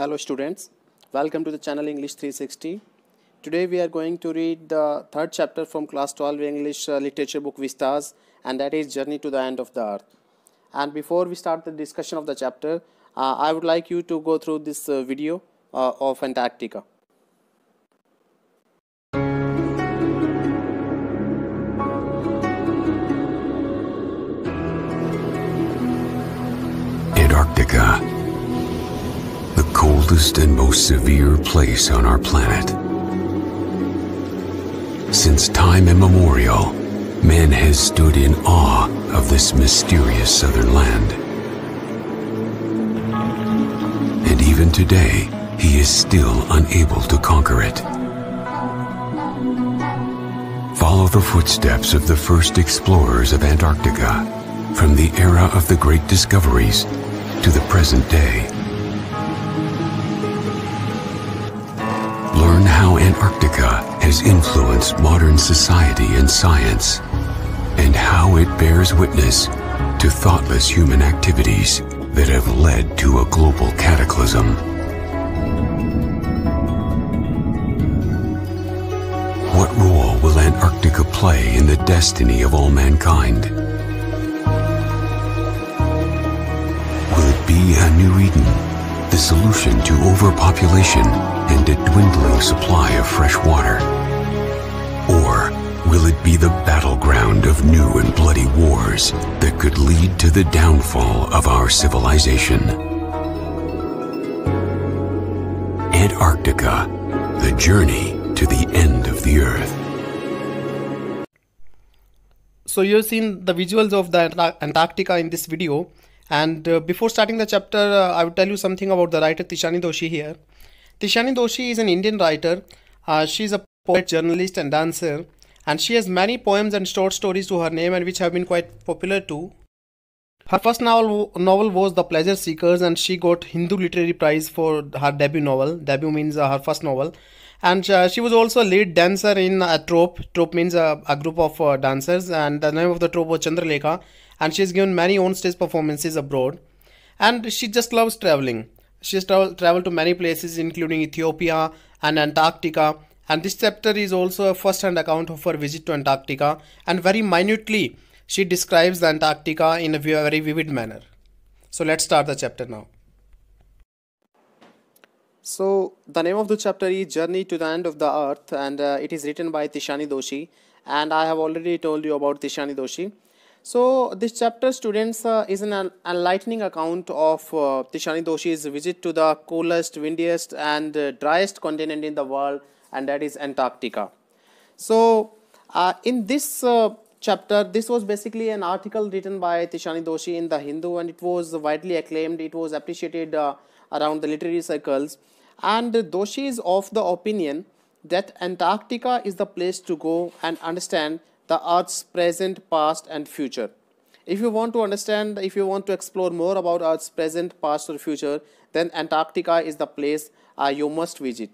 Hello students, welcome to the channel English 360. Today we are going to read the third chapter from class 12 English uh, literature book Vistas and that is Journey to the End of the Earth. And before we start the discussion of the chapter, uh, I would like you to go through this uh, video uh, of Antarctica. Antarctica coldest and most severe place on our planet. Since time immemorial, man has stood in awe of this mysterious southern land. And even today, he is still unable to conquer it. Follow the footsteps of the first explorers of Antarctica, from the era of the great discoveries to the present day. learn how Antarctica has influenced modern society and science, and how it bears witness to thoughtless human activities that have led to a global cataclysm. What role will Antarctica play in the destiny of all mankind? Will it be a new Eden, the solution to overpopulation and a dwindling supply of fresh water? Or will it be the battleground of new and bloody wars that could lead to the downfall of our civilization? Antarctica, the journey to the end of the earth. So you have seen the visuals of the Antarctica in this video. And uh, before starting the chapter, uh, I will tell you something about the writer Tishani Doshi here. Tishani Doshi is an Indian writer. Uh, she is a poet, journalist, and dancer, and she has many poems and short stories to her name, and which have been quite popular too. Her first novel, novel was The Pleasure Seekers, and she got Hindu Literary Prize for her debut novel. Debut means uh, her first novel, and uh, she was also a lead dancer in a uh, trope. Trope means a, uh, a group of uh, dancers, and the name of the trope was Chandralekha. And she has given many on-stage performances abroad, and she just loves traveling. She has tra traveled to many places including Ethiopia and Antarctica and this chapter is also a first-hand account of her visit to Antarctica and very minutely she describes the Antarctica in a very vivid manner. So let's start the chapter now. So the name of the chapter is Journey to the End of the Earth and uh, it is written by Tishani Doshi and I have already told you about Tishani Doshi. So this chapter students uh, is an enlightening account of uh, Tishani Doshi's visit to the coolest, windiest and uh, driest continent in the world and that is Antarctica. So uh, in this uh, chapter this was basically an article written by Tishani Doshi in the Hindu and it was widely acclaimed, it was appreciated uh, around the literary circles and Doshi is of the opinion that Antarctica is the place to go and understand the Earth's present, past and future. If you want to understand, if you want to explore more about Earth's present, past or future, then Antarctica is the place uh, you must visit.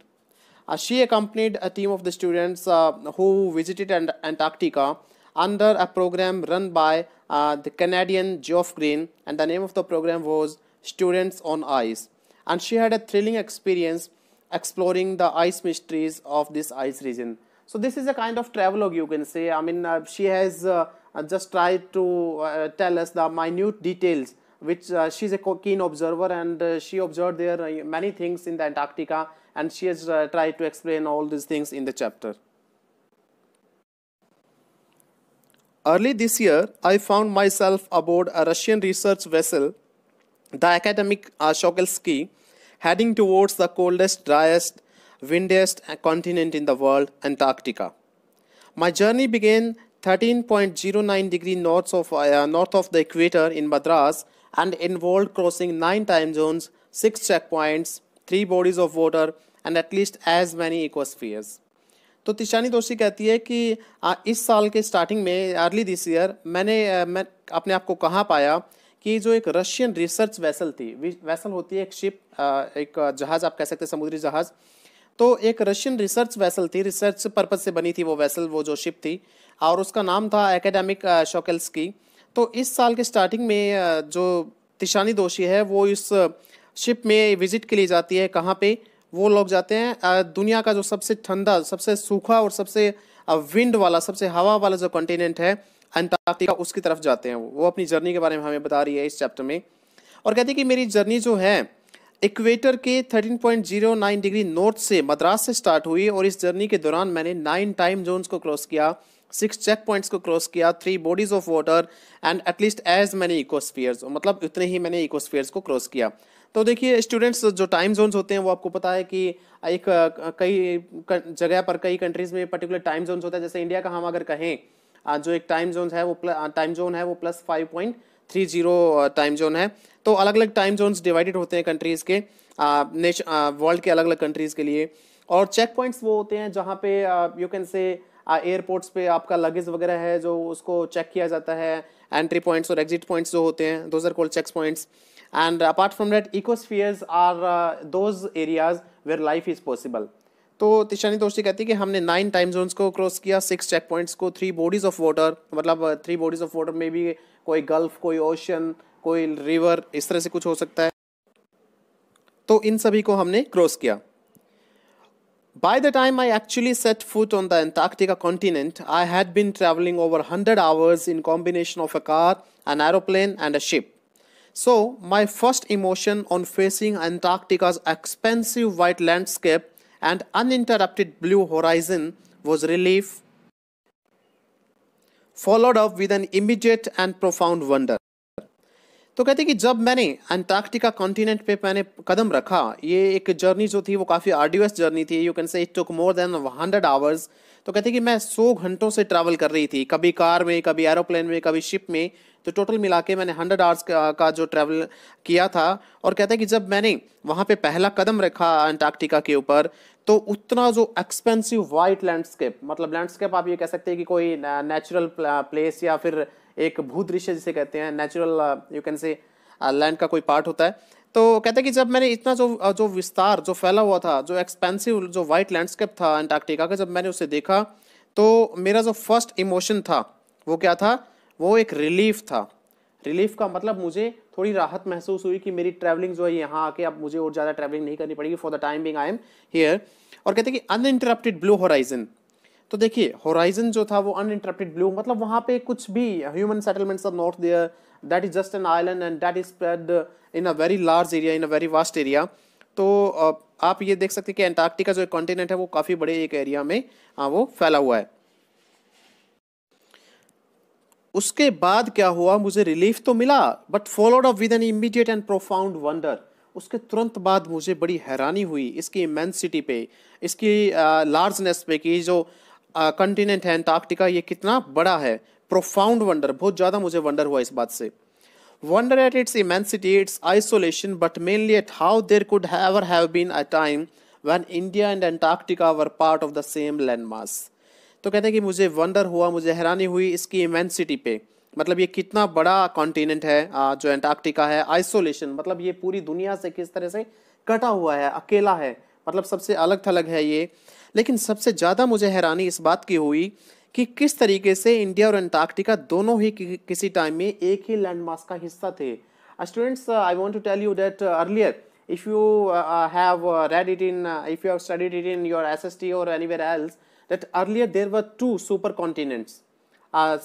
Uh, she accompanied a team of the students uh, who visited Antarctica under a program run by uh, the Canadian Geoff Green and the name of the program was Students on Ice and she had a thrilling experience exploring the ice mysteries of this ice region so this is a kind of travelogue you can say. I mean, uh, she has uh, uh just tried to uh, tell us the minute details which uh, she's a keen observer and uh, she observed there many things in the Antarctica and she has tried to explain all these things in the chapter. Early this year, I found myself aboard a Russian research vessel, the academic Shokalsky, heading towards the coldest, driest, windiest continent in the world, Antarctica. My journey began 13.09 degrees north of, uh, north of the equator in Madras and involved crossing nine time zones, six checkpoints, three bodies of water and at least as many ecospheres. तो तिशानी दोषी कहती है कि इस साल के starting में early this year मैंने मैं अपने आप को कहाँ पाया कि जो एक रशियन रिसर्च वैसल थी वैसल होती है एक शिप एक जहाज़ आप कह सकते हैं समुद्री जहाज़ तो एक रशियन रिसर्च वैसल थी रिसर्च पर्पज से बनी थी वो वैसल वो जो शिप थी और उसका नाम था एकेडमिक शोकल्स की तो इस साल के स्टार्टिंग में uh, जो तिशानी दोषी है वो इस शिप uh, में विजिट के लिए जाती है कहाँ पे वो लोग जाते हैं uh, दुनिया का जो सबसे ठंडा सबसे सूखा और सबसे विंड वाला सबसे हवा वाला जो कॉन्टिनेंट है अंटार्कटिका उसकी तरफ जाते हैं वो वो अपनी जर्नी के बारे में हमें बता रही है इस चैप्टर में और कहती है कि मेरी जर्नी जो है इक्वेटर के 13.09 डिग्री नॉर्थ से मद्रास से स्टार्ट हुई और इस जर्नी के दौरान मैंने नाइन टाइम जोन्स को क्रॉस किया सिक्स चेक पॉइंट्स को क्रॉस किया three bodies of water and at least as many ecospheres मतलब उतने ही मैंने इकोस्फियर्स को क्रॉस किया तो देखिए स्टूडेंट्स जो टाइम जोन्स होते हैं वो आपको पता है कि एक कई जगह पर कई कंट्रीज़ में पर्टिकुलर टाइम जोन्स होता है जैसे इंडिया का हम अगर कहें जो एक टाइम जोन है वो टाइम जोन है वो plus five point three zero time zone है तो अलग अलग टाइम जोन्स डिवाइडेड होते हैं कंट्रीज़ के नेश uh, वर्ल्ड uh, के अलग अलग कंट्रीज़ के लिए और चेक पॉइंट्स वो होते हैं जहाँ पे यू कैन से एयरपोर्ट्स पे आपका लगेज वगैरह है जो उसको चेक किया जाता है एंट्री पॉइंट्स और एग्जिट पॉइंट्स जो होते हैं those are called check points and apart from that ecospheres are those areas where life is possible तो तिशानी दोस्ती कहती है कि हमने नाइन टाइम जोन्स को क्रॉस किया सिक्स चेक पॉइंट्स को थ्री बॉडीज ऑफ वाटर मतलब थ्री बॉडीज ऑफ वाटर में भी कोई गल्फ कोई ओशन कोई रिवर इस तरह से कुछ हो सकता है तो इन सभी को हमने क्रॉस किया by the time I actually set foot on the Antarctica continent I had been travelling over hundred hours in combination of a car an aeroplane and a ship so my first emotion on facing Antarctica's expensive white landscape and uninterrupted blue horizon was relief, followed up with an immediate and profound wonder. तो कहते हैं कि जब मैंने Antarctica continent पे मैंने कदम रखा ये एक जर्नी जो थी वो काफ़ी आर्ड्यूस जर्नी थी you can say it took more than hundred hours तो कहते हैं कि मैं सौ घंटों से ट्रैवल कर रही थी कभी कार में कभी एरोप्लेन में कभी शिप में तो टोटल मिला के मैंने हंड्रेड आवर्स का, जो ट्रैवल किया था और कहते हैं कि जब मैंने वहाँ पे पहला कदम रखा अंटार्कटिका के ऊपर तो उतना जो एक्सपेंसिव वाइट लैंडस्केप मतलब लैंडस्केप आप ये कह सकते हैं कि कोई नेचुरल प्लेस या फिर एक भूदृश्य जिसे कहते हैं natural you can say land का कोई पार्ट होता है तो कहते हैं कि जब मैंने इतना जो जो विस्तार जो फैला हुआ था जो एक्सपेंसिव जो वाइट लैंडस्केप था अंटार्कटिका का जब मैंने उसे देखा तो मेरा जो फर्स्ट इमोशन था वो क्या था वो एक रिलीफ था रिलीफ का मतलब मुझे थोड़ी राहत महसूस हुई कि मेरी ट्रैवलिंग जो है यहाँ आके अब मुझे और ज़्यादा ट्रैवलिंग नहीं करनी पड़ेगी for the time being I am here और कहते हैं कि इंटरप्टिड ब्लू होराइजन तो देखिए होराइजन जो था वो अन इंटरप्टिड ब्लू मतलब वहाँ पे कुछ भी human settlements of note there that is just an island and that is spread in a very large area in a very vast area तो आप ये देख सकते हैं कि एंटार्क्टिका जो कॉन्टिनेंट है वो काफ़ी बड़े एक एरिया में वो फैला हुआ है उसके बाद क्या हुआ मुझे रिलीफ तो मिला but followed up with an immediate and profound wonder उसके तुरंत बाद मुझे बड़ी हैरानी हुई इसकी इमेंसिटी पे इसकी लार्जनेस पे कि जो कंटिनेंट है एंटार्क्टिका ये कितना बड़ा है प्रोफाउंड वंडर बहुत ज़्यादा मुझे वंडर हुआ इस बात से wonder at its immensity its isolation but mainly at how there could have been a time when India and and were part of the same land landmass. तो कहते हैं कि मुझे वंडर हुआ मुझे हैरानी हुई इसकी इमेंसिटी पे मतलब ये कितना बड़ा कॉन्टिनेंट है जो एंटार्क्टिका है आइसोलेशन मतलब ये पूरी दुनिया से किस तरह से कटा हुआ है अकेला है मतलब सबसे अलग थलग है ये लेकिन सबसे ज़्यादा मुझे हैरानी इस बात की हुई कि किस तरीके से इंडिया और एंटार्क्टिका दोनों ही कि, किसी टाइम में एक ही लैंडमार्क का हिस्सा थे students I want to tell you that earlier if you have read it in if you have studied it in your S S T और anywhere else that earlier there were two supercontinents a uh,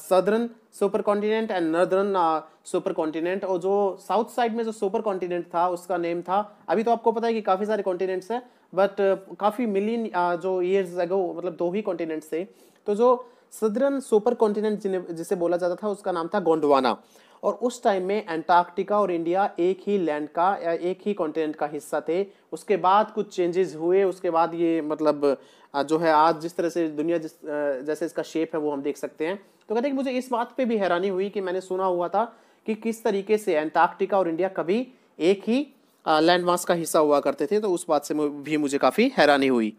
super southern and and northern uh, और जो south side में जो super continent था उसका name था अभी तो आपको पता है कि काफ़ी सारे continents hai बट uh, काफ़ी मिलियन uh, जो years ago मतलब दो ही continents थे तो जो southern सुपर कॉन्टिनेंट जिसे बोला जाता था उसका नाम था गोंडवाना और उस टाइम में एंटार्क्टिका और इंडिया एक ही लैंड का या एक ही कॉन्टिनेंट का हिस्सा थे उसके बाद कुछ चेंजेस हुए उसके बाद ये मतलब जो है आज जिस तरह से दुनिया जिस जैसे इसका शेप है वो हम देख सकते हैं तो कहते हैं कि मुझे इस बात पे भी हैरानी हुई कि मैंने सुना हुआ था कि किस तरीके से एंटार्क्टिका और इंडिया कभी एक ही लैंडमार्क का हिस्सा हुआ करते थे तो उस बात से भी मुझे काफ़ी हैरानी हुई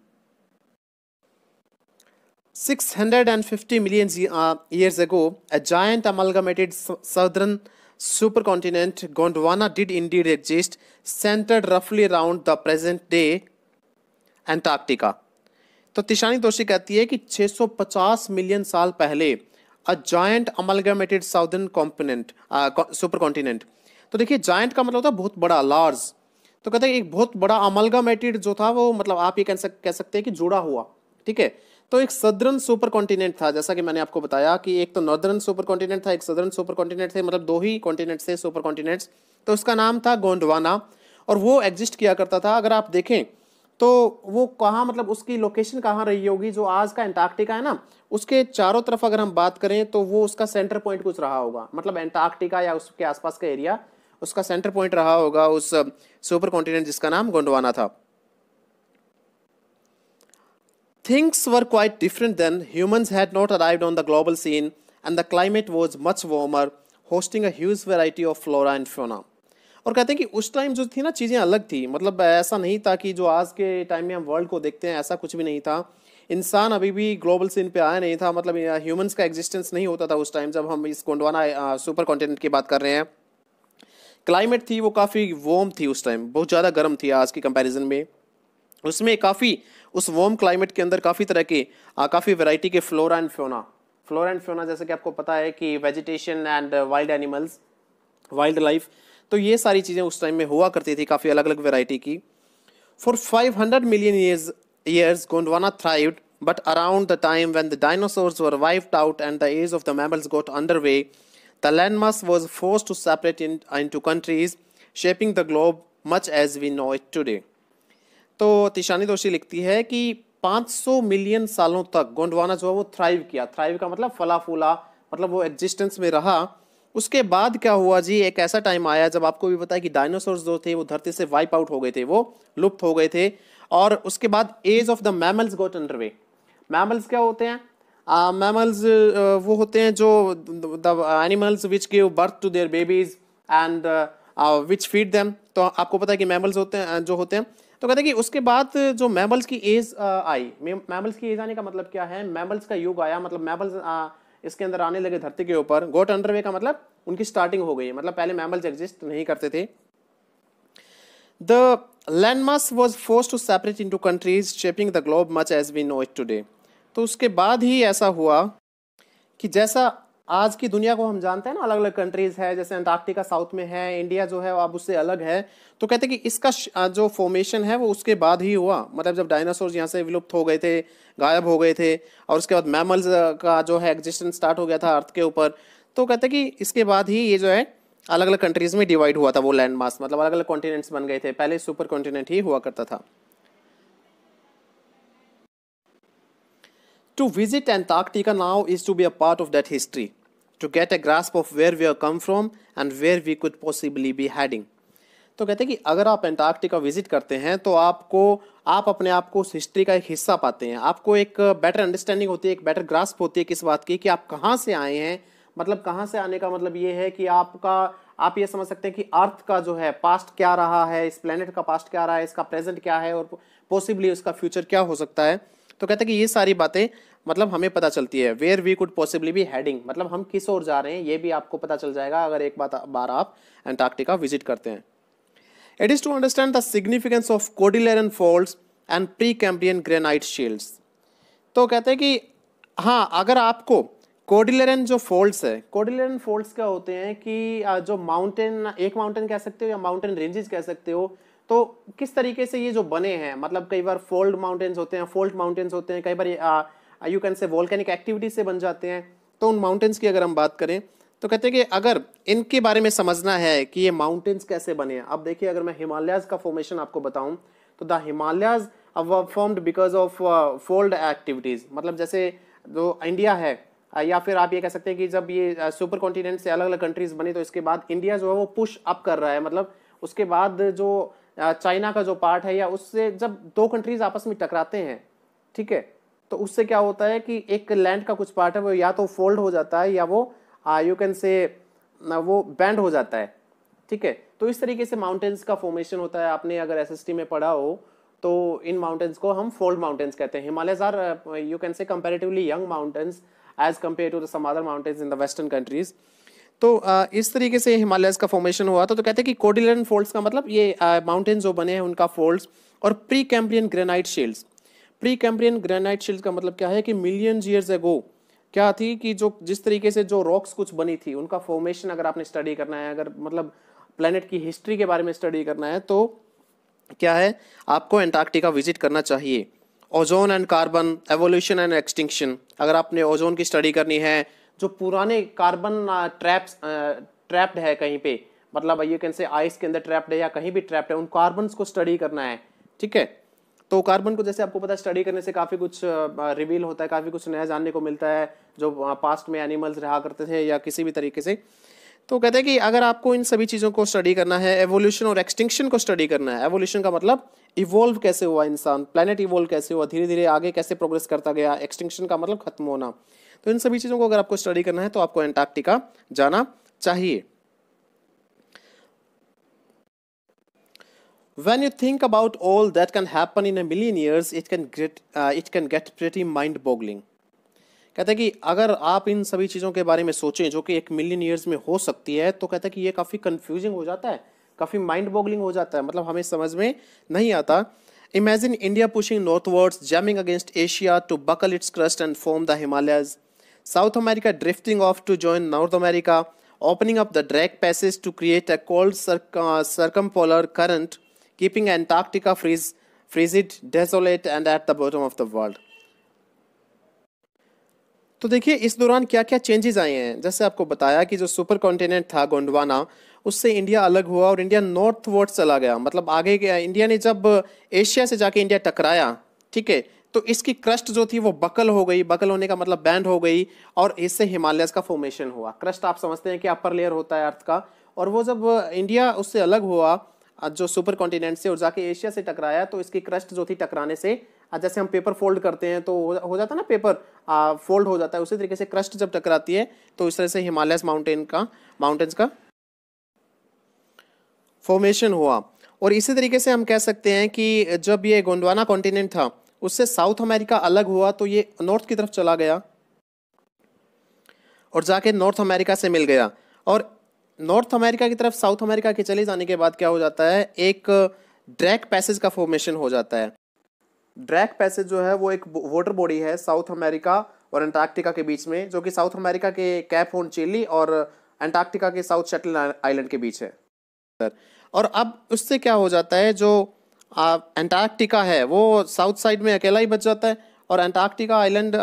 six hundred 650 million years ago a giant amalgamated southern super continent Gondwana did indeed exist centred रफली around the present day Antarctica तो तिशानी दोषी कहती है कि 650 मिलियन साल पहले a giant amalgamated southern component super continent तो देखिए जायंट का मतलब होता है बहुत बड़ा लार्ज तो कहते हैं एक बहुत बड़ा अमलगामेटेड जो था वो मतलब आप ये कह सक कह सकते हैं कि जुड़ा हुआ ठीक है तो एक सदर्न सुपर कॉन्टिनेंट था जैसा कि मैंने आपको बताया कि एक तो नॉर्दर्न सुपर कॉन्टिनेंट था एक सदर्न सुपर कॉन्टिनेंट थे मतलब दो ही कॉन्टिनेंट्स थे सुपर कॉन्टिनेंट्स तो उसका नाम था गोंडवाना और वो एग्जिस्ट किया करता था अगर आप देखें तो वो कहाँ मतलब उसकी लोकेशन कहाँ रही होगी जो आज का एंटार्क्टिका है ना उसके चारों तरफ अगर हम बात करें तो वो उसका सेंटर पॉइंट कुछ रहा होगा मतलब एंटार्क्टिका या उसके आसपास का एरिया उसका सेंटर पॉइंट रहा होगा उस सुपर कॉन्टिनेंट जिसका नाम गोंडवाना था things were quite different than human had global scene and the climate was much warmer hosting a variety of flora and fauna और कहते हैं कि उस टाइम जो थी ना चीज़ें अलग थी मतलब ऐसा नहीं था कि जो आज के टाइम में हम वर्ल्ड को देखते हैं ऐसा कुछ भी नहीं था इंसान अभी भी ग्लोबल सीन पे आया नहीं था मतलब ह्यूमंस का एग्जिस्टेंस नहीं होता था उस टाइम जब हम इस गोंडवाना सुपर कॉन्टिनेंट की बात कर रहे हैं क्लाइमेट थी वो काफ़ी वॉम थी उस टाइम बहुत ज़्यादा गर्म थी आज की कंपैरिजन में उसमें काफ़ी उस वॉम क्लाइमेट के अंदर काफ़ी तरह के काफ़ी वेराइटी के flora and fauna flora and fauna जैसे कि आपको पता है कि vegetation and wild animals wild life तो ये सारी चीज़ें उस टाइम में हुआ करती थी काफ़ी अलग अलग वेराइटी की for five hundred million years years Gondwana thrive but around the time when the dinosaurs were wiped out and the age of the mammals got under way the land mass was forced to separate in into countries shaping the globe much as we know it today तो तिशानी दोषी लिखती है कि पाँच सौ million सालों तक गोंडवाना जो है वो थ्राइव किया थ्राइव का मतलब फला फूला मतलब वो एग्जिस्टेंस में रहा उसके बाद क्या हुआ जी एक ऐसा टाइम आया जब आपको भी बताया कि डायनासोर्स जो थे वो धरती से वाइप आउट हो गए थे वो लुप्त हो गए थे और उसके बाद age of the mammals got under way mammals क्या होते हैं मैमल्स uh, uh, वो होते हैं जो the animals which give birth to their babies and which feed them तो आपको पता है कि मैमल्स होते हैं जो होते हैं तो कहते हैं कि उसके बाद जो मैमल्स की एज आई मैमल्स की एज आने का मतलब क्या है मैमल्स का युग आया मतलब मैमल्स uh, इसके अंदर आने लगे धरती के ऊपर गोट अंडरवे का मतलब उनकी स्टार्टिंग हो गई है मतलब पहले मैमल्स एग्जिस्ट नहीं करते थे the landmass was forced to separate into countries shaping the globe much as we know it today तो उसके बाद ही ऐसा हुआ कि जैसा आज की दुनिया को हम जानते हैं ना अलग अलग कंट्रीज है जैसे अंटार्कटिका साउथ में है इंडिया जो है अब उससे अलग है तो कहते हैं कि इसका जो फॉर्मेशन है वो उसके बाद ही हुआ मतलब जब डायनासोर यहाँ से विलुप्त हो गए थे गायब हो गए थे और उसके बाद मैमल्स का जो है एग्जिस्टेंस स्टार्ट हो गया था अर्थ के ऊपर तो कहते हैं कि इसके बाद ही ये जो है अलग अलग कंट्रीज़ में डिवाइड हुआ था वो लैंड मास मतलब अलग अलग कॉन्टिनेंट्स बन गए थे पहले सुपर कॉन्टिनेंट ही हुआ करता था to visit Antarctica now is to be a part of that history to get a grasp of where we have come from and where we could possibly be heading. तो कहते हैं कि अगर आप Antarctica visit करते हैं तो आपको आप अपने आप को उस हिस्ट्री का एक हिस्सा पाते हैं आपको एक बेटर अंडरस्टैंडिंग होती है एक बेटर ग्रास्प होती है किस बात की कि आप कहाँ से आए हैं मतलब कहाँ से आने का मतलब ये है कि आपका आप ये समझ सकते हैं कि अर्थ का जो है पास्ट क्या रहा है इस प्लेनेट का पास्ट क्या रहा है इसका प्रेजेंट क्या है और पॉसिबली उसका फ्यूचर क्या हो सकता है तो कहते हैं कि ये सारी बातें मतलब हमें पता चलती है वेयर वी कुड पॉसिबली भी हेडिंग मतलब हम किस ओर जा रहे हैं ये भी आपको पता चल जाएगा अगर एक बात बार आप एंटार्क्टिका विजिट करते हैं it is to understand the significance of Cordilleran fault and pre Cambrian granite shields तो कहते हैं कि हाँ अगर आपको कोडिलेरन जो फोल्ड्स है कोडिलेरन फोल्ड्स क्या होते हैं कि जो माउंटेन एक माउंटेन कह सकते हो या माउंटेन रेंजेस कह सकते हो तो किस तरीके से ये जो बने हैं मतलब कई बार फोल्ड माउंटेन्स होते हैं फोल्ड माउंटेन्स होते हैं कई बार you can say volcanic activity से बन जाते हैं तो उन माउंटेन्स की अगर हम बात करें तो कहते हैं कि अगर इनके बारे में समझना है कि ये माउंटेन्स कैसे बने हैं अब देखिए अगर मैं हिमालयाज का फॉर्मेशन आपको बताऊं तो the Himalayas formed because of fold activities मतलब जैसे जो इंडिया है या फिर आप ये कह सकते हैं कि जब ये सुपर कॉन्टिनेंट से अलग अलग कंट्रीज़ बनी तो इसके बाद इंडिया जो है वो पुश अप कर रहा है मतलब उसके बाद जो चाइना का जो पार्ट है या उससे जब दो कंट्रीज आपस में टकराते हैं ठीक है तो उससे क्या होता है कि एक लैंड का कुछ पार्ट है वो या तो फोल्ड हो जाता है या वो यू कैन से वो बैंड हो जाता है ठीक है तो इस तरीके से माउंटेन्स का फॉर्मेशन होता है आपने अगर एस में पढ़ा हो तो इन माउंटेन्स को हम फोल्ड माउंटेन्स कहते हैं Himalaya are you can say comparatively young mountains as compare to the some mountains in the western countries तो इस तरीके से हिमालय का फॉर्मेशन हुआ था तो, तो कहते हैं कि कोडिलन फोल्ड्स का मतलब ये माउंटेन जो बने हैं उनका फोल्ड्स और pre Cambrian granite shields pre Cambrian granite shells का मतलब क्या है कि मिलियन ईयर्स एगो क्या थी कि जो जिस तरीके से जो रॉक्स कुछ बनी थी उनका फॉर्मेशन अगर आपने स्टडी करना है अगर मतलब प्लानट की हिस्ट्री के बारे में स्टडी करना है तो क्या है आपको एंटार्क्टिका विजिट करना चाहिए ozone and carbon evolution and extinction अगर आपने ओजोन की स्टडी करनी है जो पुराने कार्बन ट्रैप्स ट्रैप्ड है कहीं पे मतलब ये कैन से आइस के अंदर ट्रैप्ड है या कहीं भी ट्रैप्ड है उन कार्बन को स्टडी करना है ठीक है तो कार्बन को जैसे आपको पता है स्टडी करने से काफ़ी कुछ रिवील होता है काफ़ी कुछ नया जानने को मिलता है जो पास्ट में एनिमल्स रहा करते थे या किसी भी तरीके से तो कहते हैं कि अगर आपको इन सभी चीज़ों को स्टडी करना है एवोल्यूशन और एक्सटिंक्शन को स्टडी करना है एवोल्यूशन का मतलब इवोल्व कैसे हुआ इंसान प्लानट इवोल्व कैसे हुआ धीरे धीरे आगे कैसे प्रोग्रेस करता गया एक्सटिंक्शन का मतलब खत्म होना तो इन सभी चीज़ों को अगर आपको स्टडी करना है तो आपको एंटार्क्टिका जाना चाहिए when you think about all that can happen in a million years it can get uh, it can get pretty mind boggling कहते हैं कि अगर आप इन सभी चीज़ों के बारे में सोचें जो कि एक मिलियन ईयर्स में हो सकती है तो कहते हैं कि ये काफ़ी कंफ्यूजिंग हो जाता है काफ़ी माइंड बोगलिंग हो जाता है मतलब हमें समझ में नहीं आता imagine India pushing northwards jamming against Asia to buckle its crust and form the Himalayas South America drifting off to join North America, opening up the drag passage to create a cold circ uh, circumpolar current, keeping Antarctica freeze, frigid, desolate, and at the bottom of the world. तो देखिए इस दौरान क्या क्या changes आए हैं जैसे आपको बताया कि जो सुपर कॉन्टिनेंट था गोंडवाना उससे इंडिया अलग हुआ और इंडिया नॉर्थ वर्ड चला गया मतलब आगे गया इंडिया ने जब एशिया से जाके इंडिया टकराया ठीक है तो इसकी क्रस्ट जो थी वो बकल हो गई बकल होने का मतलब बैंड हो गई और इससे हिमालयस का फॉर्मेशन हुआ क्रस्ट आप समझते हैं कि अपर लेयर होता है अर्थ का और वो जब इंडिया उससे अलग हुआ जो सुपर कॉन्टिनेंट से और जाके एशिया से टकराया तो इसकी क्रस्ट जो थी टकराने से जैसे हम पेपर फोल्ड करते हैं तो हो जाता है ना पेपर आ, फोल्ड हो जाता है उसी तरीके से क्रस्ट जब टकराती है तो इस तरह से हिमालयस माउंटेन का माउंटेन्स का फॉर्मेशन हुआ और इसी तरीके से हम कह सकते हैं कि जब ये गोंडवाना कॉन्टिनेंट था उससे साउथ अमेरिका अलग हुआ तो ये नॉर्थ की तरफ चला गया और जाके नॉर्थ अमेरिका से मिल गया और नॉर्थ अमेरिका की तरफ साउथ अमेरिका के चले जाने के बाद क्या हो जाता है एक ड्रैक पैसेज का फॉर्मेशन हो जाता है ड्रैक पैसेज जो है वो एक वाटर बॉडी है साउथ अमेरिका और अंटार्कटिका के बीच में जो कि साउथ अमेरिका के कैप होन चिली और अंटार्कटिका के साउथ शटल आइलैंड के बीच है और अब उससे क्या हो जाता है जो एंटार्क्टिका है वो साउथ साइड में अकेला ही बच जाता है और एंटार्क्टिका आइलैंड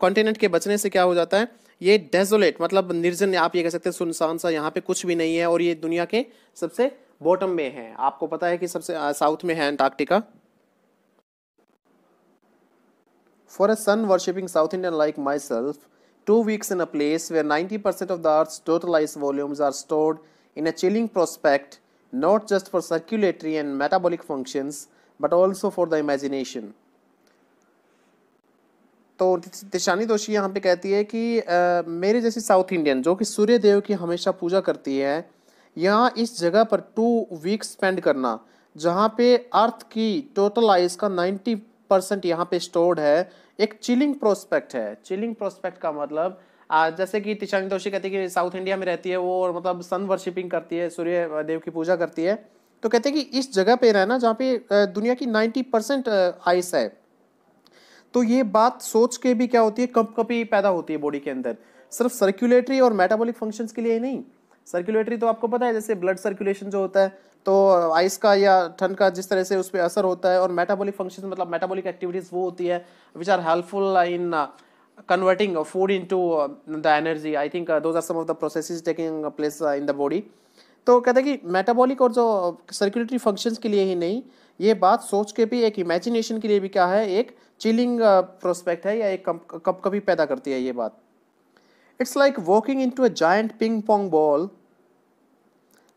कॉन्टिनेंट के बचने से क्या हो जाता है ये डेजोलेट मतलब निर्जन आप ये कह सकते हैं सुनसान सा यहाँ पे कुछ भी नहीं है और ये दुनिया के सबसे बॉटम में है आपको पता है कि सबसे साउथ में है Antarctica for a sun worshipping South Indian like myself two weeks in a place where 90% percent of the earth total ice volumes are stored in a chilling prospect not just for circulatory and metabolic functions but also for the imagination. तो तिशानी दोषी यहाँ पे कहती है कि आ, मेरे जैसे south Indian जो कि सूर्य देव की हमेशा पूजा करती है यहाँ इस जगह पर टू वीक स्पेंड करना जहाँ पे अर्थ की टोटल आइस का नाइन्टी परसेंट यहाँ पे स्टोर्ड है एक चिलिंग प्रोस्पेक्ट है चिलिंग प्रोस्पेक्ट का मतलब जैसे कि तिशांग दोषी कहती है कि साउथ इंडिया में रहती है वो मतलब सन वर्शिपिंग करती है सूर्य देव की पूजा करती है तो कहते हैं कि इस जगह पे रहना जहाँ पे दुनिया की 90 परसेंट आइस है तो ये बात सोच के भी क्या होती है कप कपी पैदा होती है बॉडी के अंदर सिर्फ सर्कुलेटरी और मेटाबॉलिक फंक्शंस के लिए ही नहीं सर्कुलेटरी तो आपको पता है जैसे ब्लड सर्कुलेशन जो होता है तो आइस का या ठंड का जिस तरह से उस पर असर होता है और मेटाबॉलिक फंक्शन मतलब मेटाबॉलिक एक्टिविटीज़ वो होती है which are helpful in converting uh, food into uh, the energy i think uh, those are some of the processes taking place in the body तो कहते हैं कि मेटाबॉलिक और जो सर्कुलेटरी फंक्शंस के लिए ही नहीं ये बात सोच के भी एक इमेजिनेशन के लिए भी क्या है एक चिलिंग प्रोस्पेक्ट है या एक कब कभी पैदा करती है ये बात it's like walking into a giant ping pong ball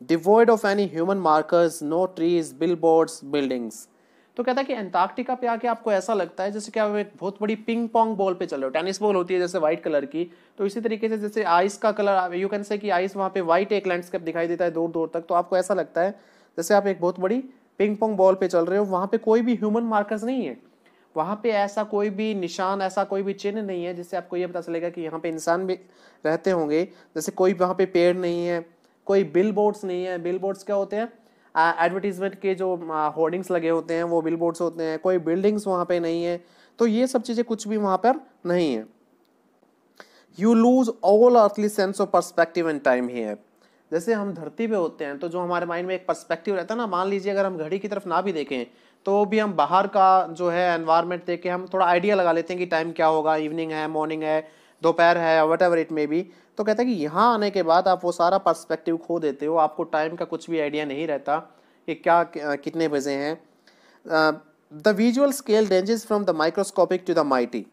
devoid of any human markers no trees billboards buildings तो कहता है कि एंटार्क्टिका पे आके आपको ऐसा लगता है जैसे कि आप एक बहुत बड़ी पिंग पोंग बॉल पे चल रहे हो टेनिस बॉल होती है जैसे व्हाइट कलर की तो इसी तरीके से जैसे आइस का कलर यू कैन से कि आइस वहाँ पे व्हाइट एक लैंडस्केप दिखाई देता है दूर दूर तक तो आपको ऐसा लगता है जैसे आप एक बहुत बड़ी पिंग पोंग बॉल पे चल रहे हो वहाँ पे कोई भी ह्यूमन मार्कर्स नहीं है वहाँ पे ऐसा कोई भी निशान ऐसा कोई भी चिन्ह नहीं है जिससे आपको ये पता चलेगा कि यहाँ पे इंसान भी रहते होंगे जैसे कोई वहाँ पे पेड़ नहीं है कोई बिल बोर्ड्स नहीं है बिल बोर्ड्स क्या होते हैं एडवर्टीजमेंट के जो होर्डिंग्स लगे होते हैं वो बिल बोर्ड्स होते हैं कोई बिल्डिंग्स वहाँ पर नहीं है तो ये सब चीज़ें कुछ भी वहाँ पर नहीं है you lose all earthly sense of perspective and time ही है जैसे हम धरती पे होते हैं तो जो हमारे माइंड में एक पर्सपेक्टिव रहता है ना मान लीजिए अगर हम घड़ी की तरफ ना भी देखें तो भी हम बाहर का जो है एनवायरनमेंट देख के हम थोड़ा आइडिया लगा लेते हैं कि टाइम क्या होगा इवनिंग है मॉर्निंग है दोपहर है whatever it may be तो कहता है कि यहाँ आने के बाद आप वो सारा पर्सपेक्टिव खो देते हो आपको टाइम का कुछ भी आइडिया नहीं रहता कि क्या कितने बजे हैं the visual scale ranges from the microscopic to the mighty